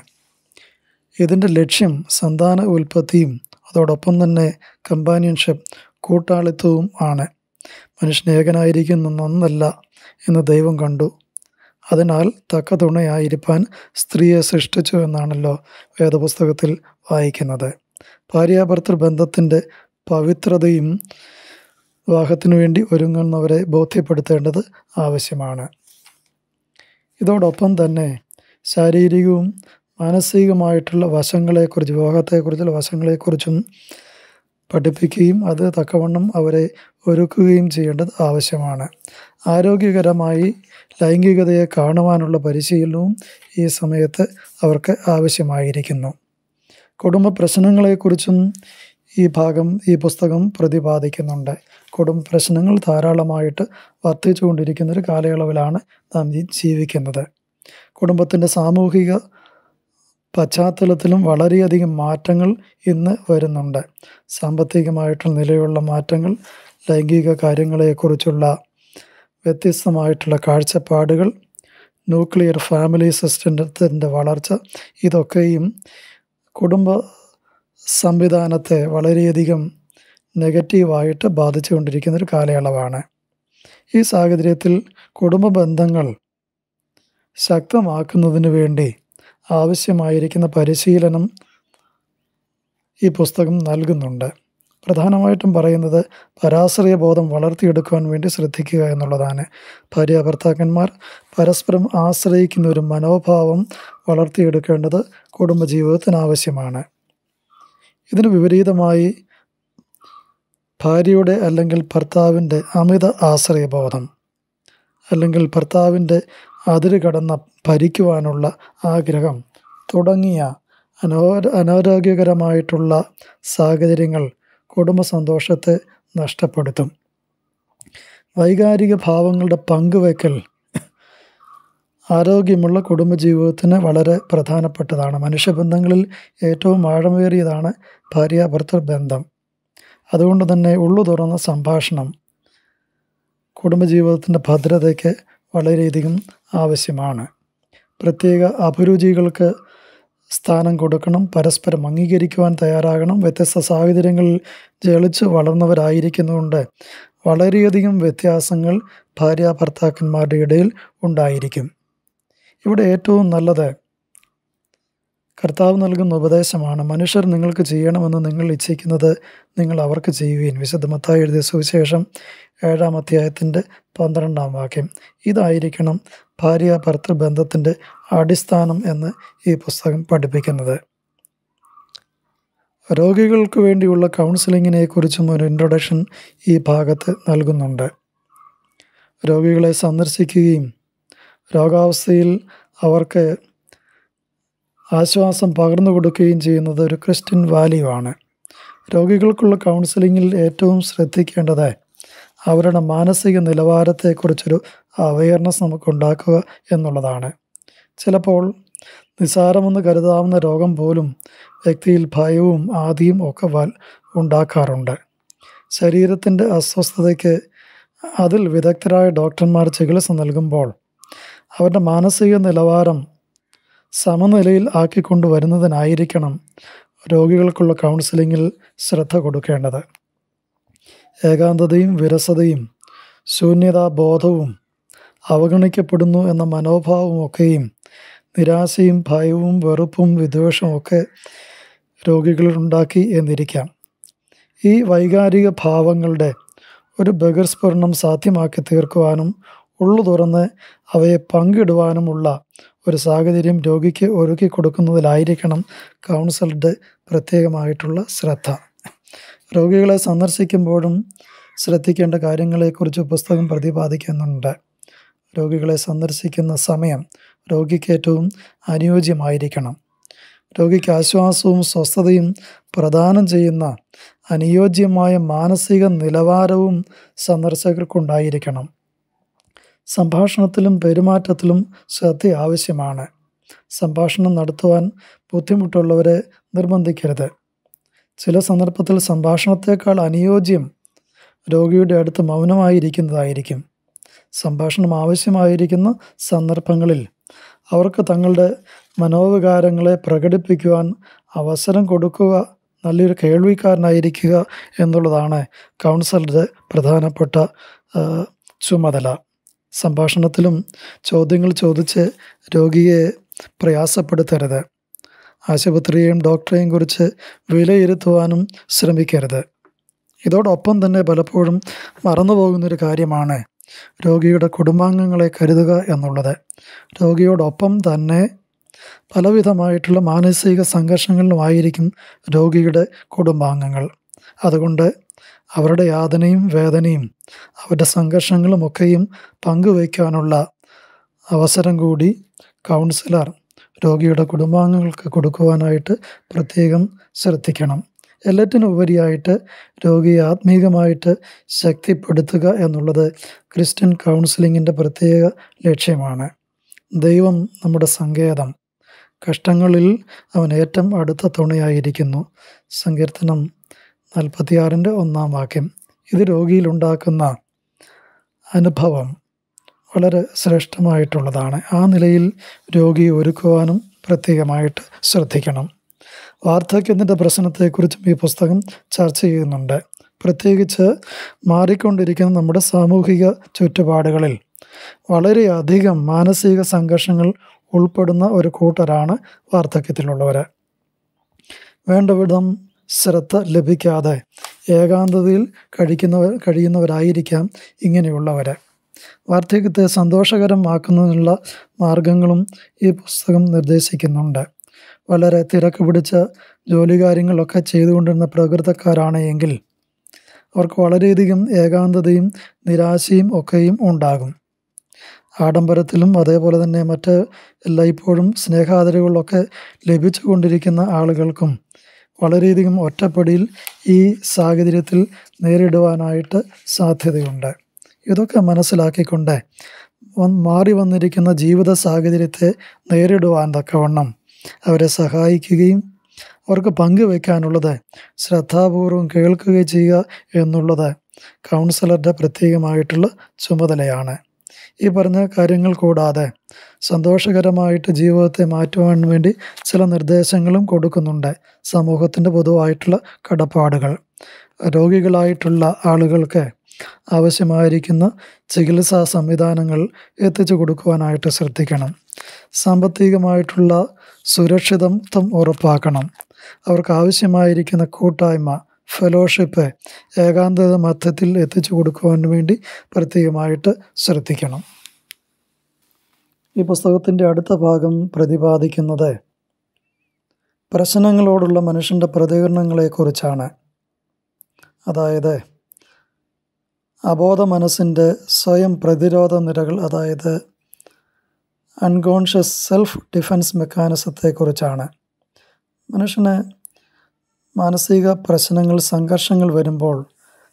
ഇതിൻ്റെ ലക്ഷ്യം സന്താന ഉൽപ്പത്തിയും അതോടൊപ്പം തന്നെ കമ്പാനിയൻഷിപ്പ് കൂട്ടാളിത്വവും ആണ് മനുഷ്യനേകനായിരിക്കുന്ന ഒന്നല്ല എന്ന് ദൈവം കണ്ടു അതിനാൽ തക്ക തുണയായിരിക്കാൻ സ്ത്രീയെ സൃഷ്ടിച്ചു എന്നാണല്ലോ വേദപുസ്തകത്തിൽ വായിക്കുന്നത് ഭാര്യാഭർത്തൃ ബന്ധത്തിൻ്റെ പവിത്രതയും വിവാഹത്തിനു വേണ്ടി ഒരുങ്ങുന്നവരെ ബോധ്യപ്പെടുത്തേണ്ടത് ആവശ്യമാണ് ഇതോടൊപ്പം തന്നെ ശാരീരികവും മാനസികമായിട്ടുള്ള വശങ്ങളെക്കുറിച്ച് വിവാഹത്തെക്കുറിച്ചുള്ള വശങ്ങളെക്കുറിച്ചും പഠിപ്പിക്കുകയും അത് തക്കവണ്ണം അവരെ ഒരുക്കുകയും ചെയ്യേണ്ടത് ആവശ്യമാണ് ആരോഗ്യകരമായി ലൈംഗികതയെ കാണുവാനുള്ള പരിശീലനവും ഈ സമയത്ത് അവർക്ക് ആവശ്യമായിരിക്കുന്നു കുടുംബ പ്രശ്നങ്ങളെക്കുറിച്ചും ഈ ഭാഗം ഈ പുസ്തകം പ്രതിപാദിക്കുന്നുണ്ട് കുടുംബ പ്രശ്നങ്ങൾ ധാരാളമായിട്ട് വർദ്ധിച്ചുകൊണ്ടിരിക്കുന്നൊരു കാലയളവിലാണ് നാം ജീവിക്കുന്നത് കുടുംബത്തിൻ്റെ സാമൂഹിക പശ്ചാത്തലത്തിലും വളരെയധികം മാറ്റങ്ങൾ ഇന്ന് വരുന്നുണ്ട് സാമ്പത്തികമായിട്ടുള്ള നിലയുള്ള മാറ്റങ്ങൾ ലൈംഗിക കാര്യങ്ങളെക്കുറിച്ചുള്ള വ്യത്യസ്തമായിട്ടുള്ള കാഴ്ചപ്പാടുകൾ ന്യൂക്ലിയർ ഫാമിലി സിസ്റ്റത്തിൻ്റെ വളർച്ച ഇതൊക്കെയും കുടുംബ സംവിധാനത്തെ വളരെയധികം നെഗറ്റീവായിട്ട് ഒരു കാലയളവാണ് ഈ സാഹചര്യത്തിൽ കുടുംബ ബന്ധങ്ങൾ ശക്തമാക്കുന്നതിന് വേണ്ടി ആവശ്യമായിരിക്കുന്ന പരിശീലനം ഈ പുസ്തകം നൽകുന്നുണ്ട് പ്രധാനമായിട്ടും പറയുന്നത് പരാശ്രയ ബോധം വളർത്തിയെടുക്കുവാൻ വേണ്ടി ശ്രദ്ധിക്കുക എന്നുള്ളതാണ് ഭാര്യ ഭർത്താക്കന്മാർ പരസ്പരം ആശ്രയിക്കുന്ന ഒരു മനോഭാവം വളർത്തിയെടുക്കേണ്ടത് കുടുംബജീവിതത്തിന് ആവശ്യമാണ് ഇതിന് വിപരീതമായി ഭാര്യയുടെ അല്ലെങ്കിൽ ഭർത്താവിൻ്റെ അമിത ആശ്രയബോധം അല്ലെങ്കിൽ ഭർത്താവിൻ്റെ അതിര് കടന്ന ഭരിക്കുവാനുള്ള ആഗ്രഹം തുടങ്ങിയ അനോ അനാരോഗ്യകരമായിട്ടുള്ള സാഹചര്യങ്ങൾ കുടുംബ സന്തോഷത്തെ നഷ്ടപ്പെടുത്തും വൈകാരിക ഭാവങ്ങളുടെ പങ്കുവയ്ക്കൽ ആരോഗ്യമുള്ള കുടുംബജീവിതത്തിന് വളരെ പ്രധാനപ്പെട്ടതാണ് മനുഷ്യബന്ധങ്ങളിൽ ഏറ്റവും ആഴമേറിയതാണ് ഭാര്യ ഭർത്തൃ ബന്ധം അതുകൊണ്ട് തന്നെ ഉള്ളു തുറന്ന സംഭാഷണം കുടുംബജീവിതത്തിൻ്റെ ഭദ്രതയ്ക്ക് വളരെയധികം ആവശ്യമാണ് പ്രത്യേക അഭിരുചികൾക്ക് സ്ഥാനം കൊടുക്കണം പരസ്പരം അംഗീകരിക്കുവാൻ തയ്യാറാകണം വ്യത്യസ്ത സാഹചര്യങ്ങളിൽ ജളിച്ച് വളർന്നവരായിരിക്കുന്നതുകൊണ്ട് വളരെയധികം വ്യത്യാസങ്ങൾ ഭാര്യ ഭർത്താക്കന്മാരുടെ ഇടയിൽ ഉണ്ടായിരിക്കും ഇവിടെ ഏറ്റവും നല്ലത് കർത്താവ് നൽകുന്ന ഉപദേശമാണ് മനുഷ്യർ നിങ്ങൾക്ക് ചെയ്യണമെന്ന് നിങ്ങൾ ഇച്ഛിക്കുന്നത് നിങ്ങൾ അവർക്ക് ചെയ്യുകയും വിശുദ്ധ എഴുതിയ സുവിശേഷം ഏഴാം അധ്യായത്തിൻ്റെ പന്ത്രണ്ടാം വാക്യം ഇതായിരിക്കണം ഭാര്യ ഭർത്തൃ ബന്ധത്തിൻ്റെ അടിസ്ഥാനം എന്ന് ഈ പുസ്തകം പഠിപ്പിക്കുന്നത് രോഗികൾക്ക് വേണ്ടിയുള്ള കുറിച്ചും ഒരു ഇൻട്രൊഡക്ഷൻ ഈ ഭാഗത്ത് നൽകുന്നുണ്ട് രോഗികളെ സന്ദർശിക്കുകയും രോഗാവസ്ഥയിൽ അവർക്ക് ആശ്വാസം പകർന്നു കൊടുക്കുകയും ചെയ്യുന്നത് ഒരു ക്രിസ്ത്യൻ വാല്യൂ ആണ് രോഗികൾക്കുള്ള കൗൺസിലിങ്ങിൽ ഏറ്റവും ശ്രദ്ധിക്കേണ്ടത് അവരുടെ മാനസിക നിലവാരത്തെക്കുറിച്ചൊരു അവയർനെസ് നമുക്കുണ്ടാക്കുക എന്നുള്ളതാണ് ചിലപ്പോൾ നിസാരമെന്ന് കരുതാവുന്ന രോഗം പോലും വ്യക്തിയിൽ ഭയവും ആദിയും ഒക്കെ വൽ ഉണ്ടാക്കാറുണ്ട് ശരീരത്തിൻ്റെ അസ്വസ്ഥതയ്ക്ക് അതിൽ വിദഗ്ധരായ ഡോക്ടർമാർ ചികിത്സ നൽകുമ്പോൾ അവരുടെ മാനസിക നിലവാരം സമനിലയിൽ ആക്കിക്കൊണ്ടുവരുന്നതിനായിരിക്കണം രോഗികൾക്കുള്ള കൗൺസിലിങ്ങിൽ ശ്രദ്ധ കൊടുക്കേണ്ടത് ഏകാന്തതയും വിരസതയും ശൂന്യതാബോധവും അവഗണിക്കപ്പെടുന്നു എന്ന മനോഭാവമൊക്കെയും നിരാശയും ഭയവും വെറുപ്പും രോഗികളിൽ ഉണ്ടാക്കി എന്നിരിക്കാം ഈ വൈകാരിക ഭാവങ്ങളുടെ ഒരു ബഹിർസ്ഫുരണം സാധ്യമാക്കി തീർക്കുവാനും ഉള്ളു തുറന്ന് അവയെ പങ്കിടുവാനുമുള്ള ഒരു സാഹചര്യം രോഗിക്ക് ഒരുക്കി കൊടുക്കുന്നതിലായിരിക്കണം കൗൺസിലിൻ്റെ പ്രത്യേകമായിട്ടുള്ള ശ്രദ്ധ രോഗികളെ സന്ദർശിക്കുമ്പോഴും ശ്രദ്ധിക്കേണ്ട കാര്യങ്ങളെക്കുറിച്ച് പുസ്തകം പ്രതിപാദിക്കുന്നുണ്ട് രോഗികളെ സന്ദർശിക്കുന്ന സമയം രോഗിക്ക് ഏറ്റവും അനുയോജ്യമായിരിക്കണം രോഗിക്ക് ആശ്വാസവും സ്വസ്ഥതയും പ്രദാനം ചെയ്യുന്ന അനുയോജ്യമായ മാനസിക നിലവാരവും സന്ദർശകർക്കുണ്ടായിരിക്കണം സംഭാഷണത്തിലും പെരുമാറ്റത്തിലും ശ്രദ്ധ ആവശ്യമാണ് സംഭാഷണം നടത്തുവാൻ ബുദ്ധിമുട്ടുള്ളവരെ നിർബന്ധിക്കരുത് ചില സന്ദർഭത്തിൽ സംഭാഷണത്തേക്കാൾ അനുയോജ്യം രോഗിയുടെ അടുത്ത് മൗനമായിരിക്കുന്നതായിരിക്കും സംഭാഷണം ആവശ്യമായിരിക്കുന്ന സന്ദർഭങ്ങളിൽ അവർക്ക് തങ്ങളുടെ മനോവികാരങ്ങളെ പ്രകടിപ്പിക്കുവാൻ അവസരം കൊടുക്കുക നല്ലൊരു കേൾവിക്കാരനായിരിക്കുക എന്നുള്ളതാണ് കൗൺസിലറുടെ പ്രധാനപ്പെട്ട ചുമതല സംഭാഷണത്തിലും ചോദ്യങ്ങൾ ചോദിച്ച് രോഗിയെ പ്രയാസപ്പെടുത്തരുത് ആശുപത്രിയെയും ഡോക്ടറെയും കുറിച്ച് വിലയിരുത്തുവാനും ശ്രമിക്കരുത് ഇതോടൊപ്പം തന്നെ പലപ്പോഴും മറന്നുപോകുന്നൊരു കാര്യമാണ് രോഗിയുടെ കുടുംബാംഗങ്ങളെ കരുതുക എന്നുള്ളത് രോഗിയോടൊപ്പം തന്നെ പലവിധമായിട്ടുള്ള മാനസിക സംഘർഷങ്ങളിലുമായിരിക്കും രോഗിയുടെ കുടുംബാംഗങ്ങൾ അതുകൊണ്ട് അവരുടെ യാതനയും വേദനയും അവരുടെ സംഘർഷങ്ങളുമൊക്കെയും പങ്കുവയ്ക്കാനുള്ള അവസരം കൂടി കൗൺസിലർ രോഗിയുടെ കുടുംബാംഗങ്ങൾക്ക് കൊടുക്കുവാനായിട്ട് പ്രത്യേകം ശ്രദ്ധിക്കണം എല്ലാറ്റിനുപരിയായിട്ട് രോഗിയെ ആത്മീകമായിട്ട് ശക്തിപ്പെടുത്തുക എന്നുള്ളത് ക്രിസ്ത്യൻ കൗൺസിലിങ്ങിൻ്റെ പ്രത്യേക ലക്ഷ്യമാണ് ദൈവം നമ്മുടെ സങ്കേതം കഷ്ടങ്ങളിൽ അവൻ ഏറ്റവും അടുത്ത തുണയായിരിക്കുന്നു സങ്കീർത്തനം നാൽപ്പത്തിയാറിൻ്റെ ഒന്നാം വാക്യം ഇത് രോഗിയിലുണ്ടാക്കുന്ന അനുഭവം വളരെ ശ്രേഷ്ഠമായിട്ടുള്ളതാണ് ആ നിലയിൽ രോഗി ഒരുക്കുവാനും പ്രത്യേകമായിട്ട് ശ്രദ്ധിക്കണം വാർദ്ധക്യത്തിൻ്റെ പ്രശ്നത്തെക്കുറിച്ചും ഈ പുസ്തകം ചർച്ച ചെയ്യുന്നുണ്ട് പ്രത്യേകിച്ച് മാറിക്കൊണ്ടിരിക്കുന്ന നമ്മുടെ സാമൂഹിക ചുറ്റുപാടുകളിൽ വളരെയധികം മാനസിക സംഘർഷങ്ങൾ ഉൾപ്പെടുന്ന ഒരു കൂട്ടരാണ് വാർദ്ധക്യത്തിലുള്ളവർ വേണ്ടവിധം ശ്രദ്ധ ലഭിക്കാതെ ഏകാന്തതയിൽ കഴിക്കുന്നവർ കഴിയുന്നവരായിരിക്കാം ഇങ്ങനെയുള്ളവരെ വാർദ്ധക്യത്തെ സന്തോഷകരമാക്കുന്നതിനുള്ള മാർഗങ്ങളും ഈ പുസ്തകം നിർദ്ദേശിക്കുന്നുണ്ട് വളരെ തിരക്ക് പിടിച്ച ജോലി കാര്യങ്ങളൊക്കെ ചെയ്തുകൊണ്ടിരുന്ന പ്രകൃതക്കാരാണ് എങ്കിൽ അവർക്ക് വളരെയധികം ഏകാന്തതയും നിരാശയും ഒക്കെയും ഉണ്ടാകും ആഡംബരത്തിലും അതേപോലെ തന്നെ മറ്റ് എല്ലായ്പ്പോഴും സ്നേഹാദരവുകളൊക്കെ ലഭിച്ചു കൊണ്ടിരിക്കുന്ന ആളുകൾക്കും വളരെയധികം ഒറ്റപ്പടിയിൽ ഈ സാഹചര്യത്തിൽ നേരിടുവാനായിട്ട് സാധ്യതയുണ്ട് ഇതൊക്കെ മനസ്സിലാക്കിക്കൊണ്ട് മാറി വന്നിരിക്കുന്ന ജീവിത സാഹചര്യത്തെ നേരിടുവാൻ തക്കവണ്ണം അവരെ സഹായിക്കുകയും അവർക്ക് പങ്കുവെക്കാനുള്ളത് ശ്രദ്ധാപൂർവം കേൾക്കുകയും ചെയ്യുക എന്നുള്ളത് കൗൺസിലറുടെ പ്രത്യേകമായിട്ടുള്ള ചുമതലയാണ് ഈ പറഞ്ഞ കാര്യങ്ങൾ കൂടാതെ സന്തോഷകരമായിട്ട് ജീവിതത്തെ മാറ്റുവാൻ വേണ്ടി ചില നിർദ്ദേശങ്ങളും കൊടുക്കുന്നുണ്ട് സമൂഹത്തിൻ്റെ പൊതുവായിട്ടുള്ള കടപ്പാടുകൾ രോഗികളായിട്ടുള്ള ആളുകൾക്ക് ആവശ്യമായിരിക്കുന്ന ചികിത്സാ സംവിധാനങ്ങൾ എത്തിച്ചു കൊടുക്കുവാനായിട്ട് ശ്രദ്ധിക്കണം സാമ്പത്തികമായിട്ടുള്ള സുരക്ഷിതത്വം ഉറപ്പാക്കണം അവർക്ക് ആവശ്യമായിരിക്കുന്ന കൂട്ടായ്മ ഫെലോഷിപ്പ് ഏകാന്തത മധ്യത്തിൽ എത്തിച്ചു കൊടുക്കുവാൻ വേണ്ടി പ്രത്യേകമായിട്ട് ശ്രദ്ധിക്കണം ഈ പുസ്തകത്തിൻ്റെ അടുത്ത ഭാഗം പ്രതിപാദിക്കുന്നത് പ്രശ്നങ്ങളോടുള്ള മനുഷ്യൻ്റെ പ്രതികരണങ്ങളെക്കുറിച്ചാണ് അതായത് അബോധ മനസ്സിൻ്റെ സ്വയം പ്രതിരോധ നിരകൾ അതായത് അൺകോൺഷ്യസ് സെൽഫ് ഡിഫൻസ് മെക്കാനിസത്തെക്കുറിച്ചാണ് മനുഷ്യന് മാനസിക പ്രശ്നങ്ങൾ സംഘർഷങ്ങൾ വരുമ്പോൾ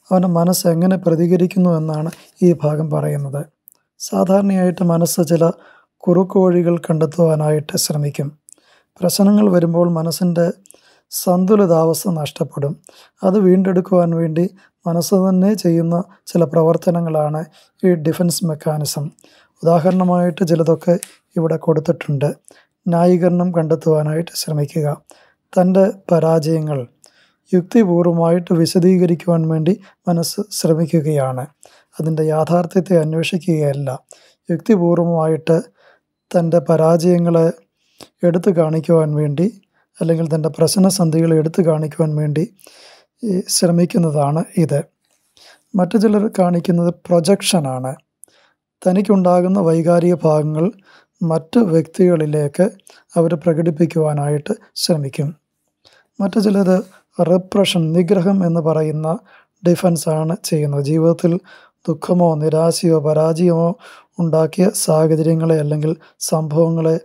അവൻ്റെ മനസ്സ് എങ്ങനെ പ്രതികരിക്കുന്നു എന്നാണ് ഈ ഭാഗം പറയുന്നത് സാധാരണയായിട്ട് മനസ്സ് ചില കുറുക്കു വഴികൾ കണ്ടെത്തുവാനായിട്ട് ശ്രമിക്കും പ്രശ്നങ്ങൾ വരുമ്പോൾ മനസ്സിൻ്റെ സന്തുലിതാവസ്ഥ നഷ്ടപ്പെടും അത് വീണ്ടെടുക്കുവാൻ വേണ്ടി മനസ്സ് തന്നെ ചെയ്യുന്ന ചില പ്രവർത്തനങ്ങളാണ് ഈ ഡിഫൻസ് മെക്കാനിസം ഉദാഹരണമായിട്ട് ചിലതൊക്കെ ഇവിടെ കൊടുത്തിട്ടുണ്ട് ന്യായീകരണം കണ്ടെത്തുവാനായിട്ട് ശ്രമിക്കുക തൻ്റെ പരാജയങ്ങൾ യുക്തിപൂർവമായിട്ട് വിശദീകരിക്കുവാൻ വേണ്ടി മനസ്സ് ശ്രമിക്കുകയാണ് അതിൻ്റെ യാഥാർത്ഥ്യത്തെ അന്വേഷിക്കുകയല്ല യുക്തിപൂർവമായിട്ട് തൻ്റെ പരാജയങ്ങളെ എടുത്തു കാണിക്കുവാൻ വേണ്ടി അല്ലെങ്കിൽ തൻ്റെ പ്രശ്നസന്ധികൾ എടുത്തു കാണിക്കുവാൻ വേണ്ടി ശ്രമിക്കുന്നതാണ് ഇത് മറ്റു ചിലർ കാണിക്കുന്നത് പ്രൊജക്ഷനാണ് തനിക്കുണ്ടാകുന്ന വൈകാരിക ഭാഗങ്ങൾ മറ്റ് വ്യക്തികളിലേക്ക് അവർ പ്രകടിപ്പിക്കുവാനായിട്ട് ശ്രമിക്കും മറ്റു ചിലത് റിപ്രഷൻ നിഗ്രഹം എന്ന് പറയുന്ന ഡിഫൻസാണ് ചെയ്യുന്നത് ജീവിതത്തിൽ ദുഃഖമോ നിരാശയോ പരാജയമോ ഉണ്ടാക്കിയ സാഹചര്യങ്ങളെ അല്ലെങ്കിൽ സംഭവങ്ങളെ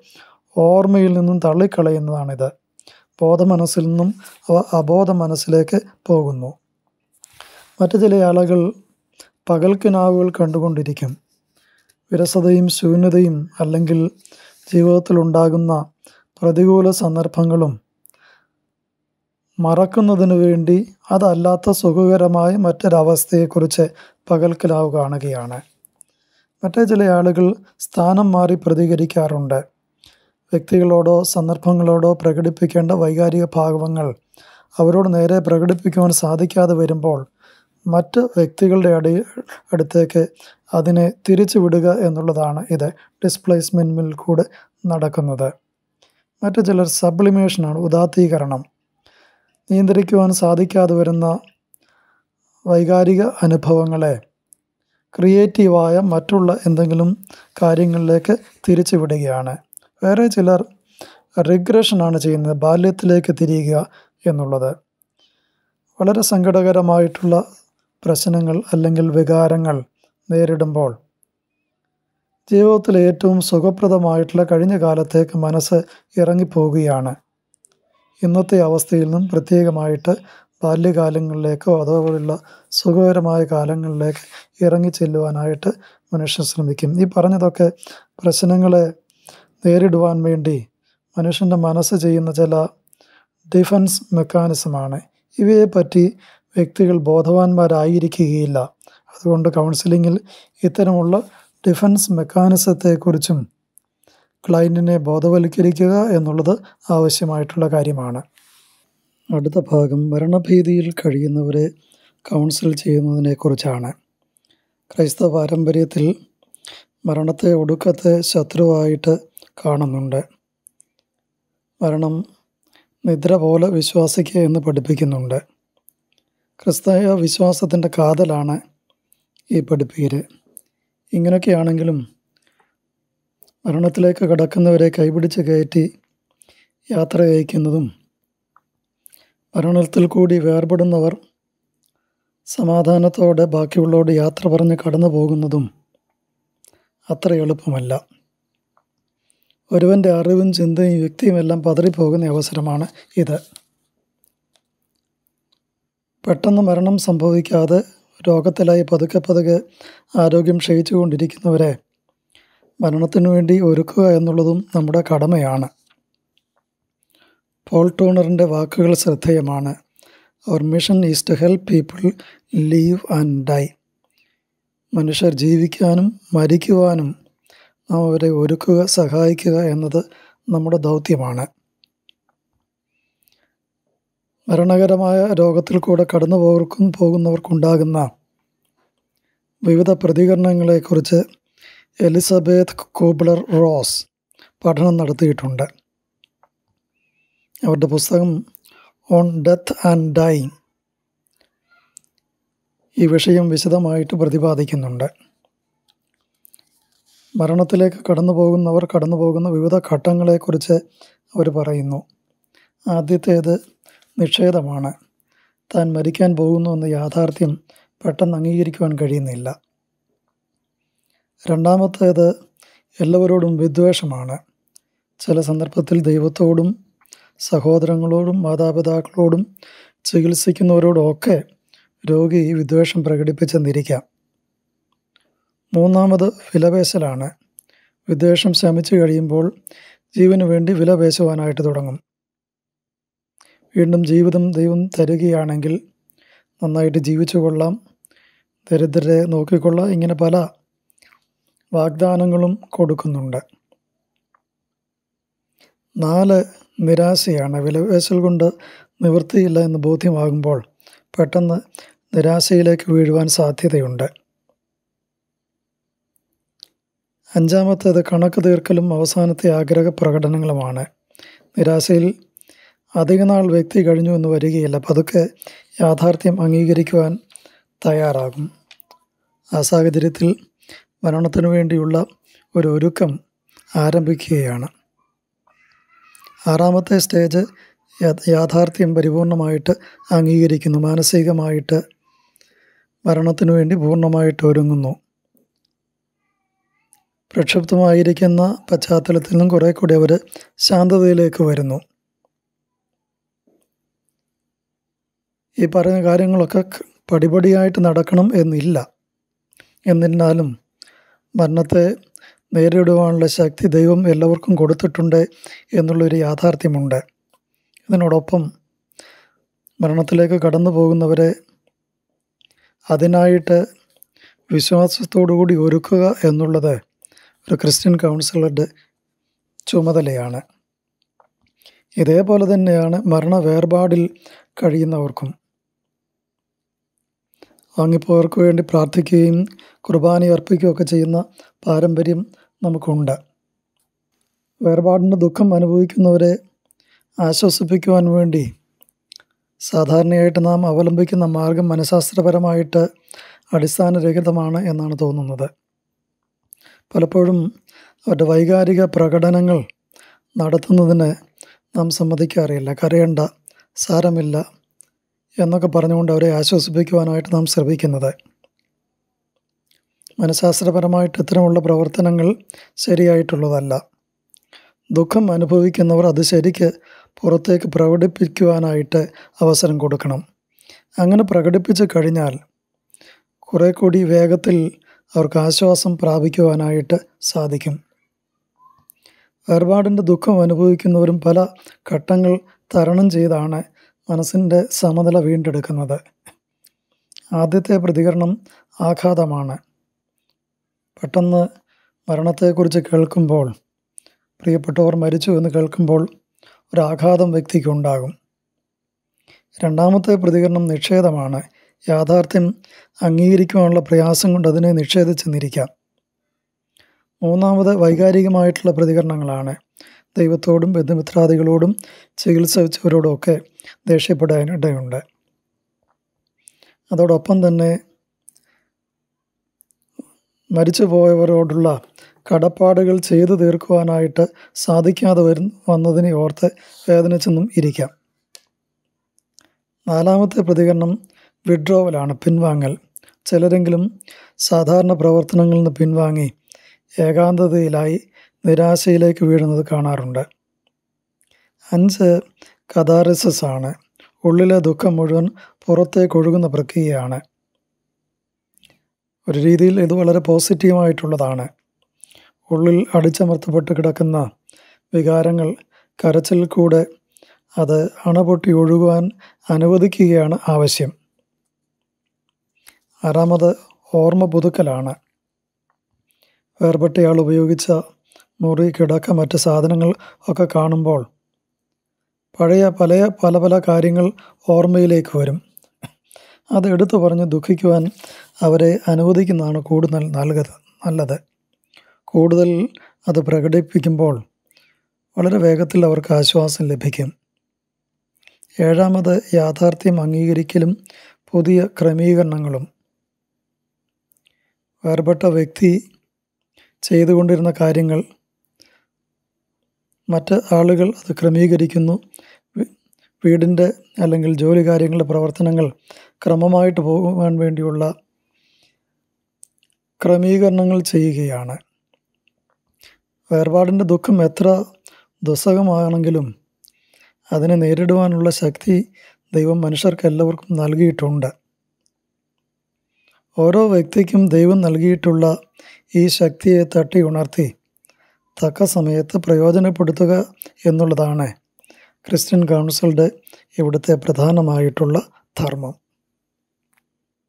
ഓർമ്മയിൽ നിന്നും തള്ളിക്കളയുന്നതാണിത് ബോധ മനസ്സിൽ നിന്നും അവ അബോധ മനസ്സിലേക്ക് പോകുന്നു മറ്റു ചില ആളുകൾ പകൽക്കിനാവുകൾ കണ്ടുകൊണ്ടിരിക്കും വിരസതയും ശൂന്യതയും അല്ലെങ്കിൽ ജീവിതത്തിലുണ്ടാകുന്ന പ്രതികൂല സന്ദർഭങ്ങളും മറക്കുന്നതിനു വേണ്ടി അതല്ലാത്ത സുഖകരമായ മറ്റൊരവസ്ഥയെക്കുറിച്ച് പകൽക്കിലാവ് കാണുകയാണ് മറ്റേ ചില ആളുകൾ സ്ഥാനം മാറി പ്രതികരിക്കാറുണ്ട് വ്യക്തികളോടോ സന്ദർഭങ്ങളോടോ പ്രകടിപ്പിക്കേണ്ട വൈകാരിക ഭാഗവങ്ങൾ അവരോട് നേരെ പ്രകടിപ്പിക്കുവാൻ സാധിക്കാതെ വരുമ്പോൾ മറ്റ് വ്യക്തികളുടെ അടി അടുത്തേക്ക് അതിനെ തിരിച്ചു വിടുക എന്നുള്ളതാണ് ഇത് ഡിസ്പ്ലേസ്മെൻറ്റിൽ കൂടെ നടക്കുന്നത് മറ്റു ചിലർ സബ്ലിമേഷനാണ് ഉദാത്തീകരണം നിയന്ത്രിക്കുവാൻ സാധിക്കാതെ വരുന്ന വൈകാരിക അനുഭവങ്ങളെ ക്രിയേറ്റീവായ മറ്റുള്ള എന്തെങ്കിലും കാര്യങ്ങളിലേക്ക് തിരിച്ചുവിടുകയാണ് വേറെ ചിലർ റിഗ്രഷനാണ് ചെയ്യുന്നത് ബാല്യത്തിലേക്ക് തിരിയുക എന്നുള്ളത് വളരെ സങ്കടകരമായിട്ടുള്ള പ്രശ്നങ്ങൾ അല്ലെങ്കിൽ വികാരങ്ങൾ നേരിടുമ്പോൾ ജീവിതത്തിൽ ഏറ്റവും സുഖപ്രദമായിട്ടുള്ള കഴിഞ്ഞ കാലത്തേക്ക് മനസ്സ് ഇറങ്ങിപ്പോവുകയാണ് ഇന്നത്തെ അവസ്ഥയിൽ നിന്നും പ്രത്യേകമായിട്ട് ബാല്യകാലങ്ങളിലേക്കോ അതുപോലുള്ള സുഖകരമായ കാലങ്ങളിലേക്ക് ചെല്ലുവാനായിട്ട് മനുഷ്യൻ ശ്രമിക്കും ഈ പറഞ്ഞതൊക്കെ പ്രശ്നങ്ങളെ നേരിടുവാൻ വേണ്ടി മനുഷ്യൻ്റെ മനസ്സ് ചെയ്യുന്ന ചില ഡിഫൻസ് മെക്കാനിസമാണ് പറ്റി വ്യക്തികൾ ബോധവാന്മാരായിരിക്കുകയില്ല അതുകൊണ്ട് കൗൺസിലിങ്ങിൽ ഇത്തരമുള്ള ഡിഫൻസ് മെക്കാനിസത്തെക്കുറിച്ചും ക്ലയൻറ്റിനെ ബോധവൽക്കരിക്കുക എന്നുള്ളത് ആവശ്യമായിട്ടുള്ള കാര്യമാണ് അടുത്ത ഭാഗം മരണഭീതിയിൽ കഴിയുന്നവരെ കൗൺസിൽ ചെയ്യുന്നതിനെക്കുറിച്ചാണ് ക്രൈസ്തവ പാരമ്പര്യത്തിൽ മരണത്തെ ഒടുക്കത്തെ ശത്രുവായിട്ട് കാണുന്നുണ്ട് മരണം നിദ്ര പോലെ വിശ്വാസിക്കുക എന്ന് പഠിപ്പിക്കുന്നുണ്ട് ക്രിസ്തീയ വിശ്വാസത്തിൻ്റെ കാതലാണ് ഈ പഠിപ്പീര് ഇങ്ങനെയൊക്കെയാണെങ്കിലും മരണത്തിലേക്ക് കടക്കുന്നവരെ കൈപിടിച്ച് കയറ്റി യാത്ര അയക്കുന്നതും മരണത്തിൽ കൂടി വേർപെടുന്നവർ സമാധാനത്തോടെ ബാക്കിയുള്ളവരോട് യാത്ര പറഞ്ഞ് കടന്നു പോകുന്നതും അത്ര എളുപ്പമല്ല ഒരുവൻ്റെ അറിവും ചിന്തയും വ്യക്തിയുമെല്ലാം പതറിപ്പോകുന്ന അവസരമാണ് ഇത് പെട്ടെന്ന് മരണം സംഭവിക്കാതെ രോഗത്തിലായി പതുക്കെ പതുക്കെ ആരോഗ്യം ക്ഷയിച്ചുകൊണ്ടിരിക്കുന്നവരെ മരണത്തിനു വേണ്ടി ഒരുക്കുക എന്നുള്ളതും നമ്മുടെ കടമയാണ് പോൾ ടൂണറിൻ്റെ വാക്കുകൾ ശ്രദ്ധേയമാണ് our mission is to help people live and die മനുഷ്യർ ജീവിക്കാനും മരിക്കുവാനും അവരെ ഒരുക്കുക സഹായിക്കുക എന്നത് നമ്മുടെ ദൗത്യമാണ് മരണകരമായ രോഗത്തിൽ കൂടെ കടന്നു പോകും പോകുന്നവർക്കുണ്ടാകുന്ന വിവിധ പ്രതികരണങ്ങളെക്കുറിച്ച് എലിസബeth കൂബ്ലർ റോസ് പഠനം നടത്തിയിട്ടുണ്ട് അവരുടെ പുസ്തകം ഓൺ ഡെത്ത് ആൻഡ് ഡൈ ഈ വിഷയം വിശദമായിട്ട് പ്രതിപാദിക്കുന്നുണ്ട് മരണത്തിലേക്ക് കടന്നു പോകുന്നവർ കടന്നു പോകുന്ന വിവിധ ഘട്ടങ്ങളെക്കുറിച്ച് അവർ പറയുന്നു ആദ്യത്തേത് നിഷേധമാണ് താൻ മരിക്കാൻ പോകുന്നു എന്ന യാഥാർത്ഥ്യം പെട്ടെന്ന് അംഗീകരിക്കുവാൻ കഴിയുന്നില്ല രണ്ടാമത്തേത് എല്ലാവരോടും വിദ്വേഷമാണ് ചില സന്ദർഭത്തിൽ ദൈവത്തോടും സഹോദരങ്ങളോടും മാതാപിതാക്കളോടും ചികിത്സിക്കുന്നവരോടും ഒക്കെ രോഗി വിദ്വേഷം പ്രകടിപ്പിച്ചെന്നിരിക്കാം മൂന്നാമത് വിലപേശലാണ് വിദ്വേഷം ശമിച്ചു കഴിയുമ്പോൾ ജീവന് വേണ്ടി വിലപേശുവാനായിട്ട് തുടങ്ങും വീണ്ടും ജീവിതം ദൈവം തരികയാണെങ്കിൽ നന്നായിട്ട് ജീവിച്ചു കൊള്ളാം ദരിദ്രരെ നോക്കിക്കൊള്ളാം ഇങ്ങനെ പല വാഗ്ദാനങ്ങളും കൊടുക്കുന്നുണ്ട് നാല് നിരാശയാണ് വിലപേശൽ കൊണ്ട് നിവൃത്തിയില്ല എന്ന് ബോധ്യമാകുമ്പോൾ പെട്ടെന്ന് നിരാശയിലേക്ക് വീഴുവാൻ സാധ്യതയുണ്ട് അഞ്ചാമത്തേത് കണക്ക് തീർക്കലും അവസാനത്തെ ആഗ്രഹ പ്രകടനങ്ങളുമാണ് നിരാശയിൽ നാൾ വ്യക്തി കഴിഞ്ഞു എന്ന് വരികയില്ല പതുക്കെ യാഥാർത്ഥ്യം അംഗീകരിക്കുവാൻ തയ്യാറാകും ആ സാഹചര്യത്തിൽ മരണത്തിനു വേണ്ടിയുള്ള ഒരു ഒരുക്കം ആരംഭിക്കുകയാണ് ആറാമത്തെ സ്റ്റേജ് യാഥാർത്ഥ്യം പരിപൂർണമായിട്ട് അംഗീകരിക്കുന്നു മാനസികമായിട്ട് മരണത്തിനു വേണ്ടി പൂർണ്ണമായിട്ട് ഒരുങ്ങുന്നു പ്രക്ഷുബ്ധമായിരിക്കുന്ന പശ്ചാത്തലത്തിൽ നിന്നും കുറേ കൂടി അവർ ശാന്തതയിലേക്ക് വരുന്നു ഈ പറയുന്ന കാര്യങ്ങളൊക്കെ പടിപടിയായിട്ട് നടക്കണം എന്നില്ല എന്നിരുന്നാലും മരണത്തെ നേരിടുവാനുള്ള ശക്തി ദൈവം എല്ലാവർക്കും കൊടുത്തിട്ടുണ്ട് എന്നുള്ളൊരു യാഥാർത്ഥ്യമുണ്ട് ഇതിനോടൊപ്പം മരണത്തിലേക്ക് കടന്നു പോകുന്നവരെ അതിനായിട്ട് വിശ്വാസത്തോടു കൂടി ഒരുക്കുക എന്നുള്ളത് ഒരു ക്രിസ്ത്യൻ കൗൺസിലറുടെ ചുമതലയാണ് ഇതേപോലെ തന്നെയാണ് മരണ വേർപാടിൽ കഴിയുന്നവർക്കും വാങ്ങിപ്പോയവർക്ക് വേണ്ടി പ്രാർത്ഥിക്കുകയും കുർബാന അർപ്പിക്കുകയൊക്കെ ചെയ്യുന്ന പാരമ്പര്യം നമുക്കുണ്ട് വേർപാടിൻ്റെ ദുഃഖം അനുഭവിക്കുന്നവരെ ആശ്വസിപ്പിക്കുവാൻ വേണ്ടി സാധാരണയായിട്ട് നാം അവലംബിക്കുന്ന മാർഗം മനഃശാസ്ത്രപരമായിട്ട് അടിസ്ഥാനരഹിതമാണ് എന്നാണ് തോന്നുന്നത് പലപ്പോഴും അവരുടെ വൈകാരിക പ്രകടനങ്ങൾ നടത്തുന്നതിന് നാം സമ്മതിക്കാറില്ല കരയണ്ട സാരമില്ല എന്നൊക്കെ പറഞ്ഞുകൊണ്ട് അവരെ ആശ്വസിപ്പിക്കുവാനായിട്ട് നാം ശ്രമിക്കുന്നത് മനഃശാസ്ത്രപരമായിട്ട് ഇത്തരമുള്ള പ്രവർത്തനങ്ങൾ ശരിയായിട്ടുള്ളതല്ല ദുഃഖം അനുഭവിക്കുന്നവർ അത് ശരിക്ക് പുറത്തേക്ക് പ്രകടിപ്പിക്കുവാനായിട്ട് അവസരം കൊടുക്കണം അങ്ങനെ പ്രകടിപ്പിച്ചു കഴിഞ്ഞാൽ കുറേ കൂടി വേഗത്തിൽ അവർക്ക് ആശ്വാസം പ്രാപിക്കുവാനായിട്ട് സാധിക്കും വേർപാടിൻ്റെ ദുഃഖം അനുഭവിക്കുന്നവരും പല ഘട്ടങ്ങൾ തരണം ചെയ്താണ് മനസ്സിൻ്റെ സമനില വീണ്ടെടുക്കുന്നത് ആദ്യത്തെ പ്രതികരണം ആഘാതമാണ് പെട്ടെന്ന് മരണത്തെക്കുറിച്ച് കേൾക്കുമ്പോൾ പ്രിയപ്പെട്ടവർ മരിച്ചു എന്ന് കേൾക്കുമ്പോൾ ഒരാഘാതം വ്യക്തിക്കുണ്ടാകും രണ്ടാമത്തെ പ്രതികരണം നിഷേധമാണ് യാഥാർത്ഥ്യം അംഗീകരിക്കുവാനുള്ള പ്രയാസം കൊണ്ട് അതിനെ നിഷേധിച്ചെന്നിരിക്കാം മൂന്നാമത് വൈകാരികമായിട്ടുള്ള പ്രതികരണങ്ങളാണ് ദൈവത്തോടും ബന്ധുമിത്രാദികളോടും ചികിത്സ വെച്ചവരോടുമൊക്കെ ദേഷ്യപ്പെടാനിടയുണ്ട് അതോടൊപ്പം തന്നെ മരിച്ചു പോയവരോടുള്ള കടപ്പാടുകൾ ചെയ്തു തീർക്കുവാനായിട്ട് സാധിക്കാതെ വരും വന്നതിനെ ഓർത്ത് വേദനിച്ചെന്നും ഇരിക്കാം നാലാമത്തെ പ്രതികരണം വിഡ്രോവലാണ് പിൻവാങ്ങൽ ചിലരെങ്കിലും സാധാരണ പ്രവർത്തനങ്ങളിൽ നിന്ന് പിൻവാങ്ങി ഏകാന്തതയിലായി നിരാശയിലേക്ക് വീഴുന്നത് കാണാറുണ്ട് അഞ്ച് കഥാരസസാണ് ആണ് ഉള്ളിലെ ദുഃഖം മുഴുവൻ പുറത്തേക്ക് ഒഴുകുന്ന പ്രക്രിയയാണ് ഒരു രീതിയിൽ ഇത് വളരെ പോസിറ്റീവായിട്ടുള്ളതാണ് ഉള്ളിൽ അടിച്ചമർത്തപ്പെട്ട് കിടക്കുന്ന വികാരങ്ങൾ കരച്ചിൽ കൂടെ അത് അണപൊട്ടി ഒഴുകുവാൻ അനുവദിക്കുകയാണ് ആവശ്യം ആറാമത് ഓർമ്മ പുതുക്കലാണ് വേർപെട്ടയാൾ ഉപയോഗിച്ച മുറി കിടക്ക മറ്റ് സാധനങ്ങൾ ഒക്കെ കാണുമ്പോൾ പഴയ പല പല പല കാര്യങ്ങൾ ഓർമ്മയിലേക്ക് വരും അത് എടുത്തു പറഞ്ഞ് ദുഃഖിക്കുവാൻ അവരെ അനുവദിക്കുന്നതാണ് കൂടുതൽ നൽകത് നല്ലത് കൂടുതൽ അത് പ്രകടിപ്പിക്കുമ്പോൾ വളരെ വേഗത്തിൽ അവർക്ക് ആശ്വാസം ലഭിക്കും ഏഴാമത് യാഥാർത്ഥ്യം അംഗീകരിക്കലും പുതിയ ക്രമീകരണങ്ങളും വേർപെട്ട വ്യക്തി ചെയ്തുകൊണ്ടിരുന്ന കാര്യങ്ങൾ മറ്റ് ആളുകൾ അത് ക്രമീകരിക്കുന്നു വീടിൻ്റെ അല്ലെങ്കിൽ ജോലി കാര്യങ്ങളുടെ പ്രവർത്തനങ്ങൾ ക്രമമായിട്ട് പോകാൻ വേണ്ടിയുള്ള ക്രമീകരണങ്ങൾ ചെയ്യുകയാണ് വേർപാടിൻ്റെ ദുഃഖം എത്ര ദുസ്സഹമാണെങ്കിലും അതിനെ നേരിടുവാനുള്ള ശക്തി ദൈവം മനുഷ്യർക്ക് എല്ലാവർക്കും നൽകിയിട്ടുണ്ട് ഓരോ വ്യക്തിക്കും ദൈവം നൽകിയിട്ടുള്ള ഈ ശക്തിയെ തട്ടി ഉണർത്തി തക്ക സമയത്ത് പ്രയോജനപ്പെടുത്തുക എന്നുള്ളതാണ് ക്രിസ്ത്യൻ കൗൺസിലുടെ ഇവിടുത്തെ പ്രധാനമായിട്ടുള്ള ധർമ്മം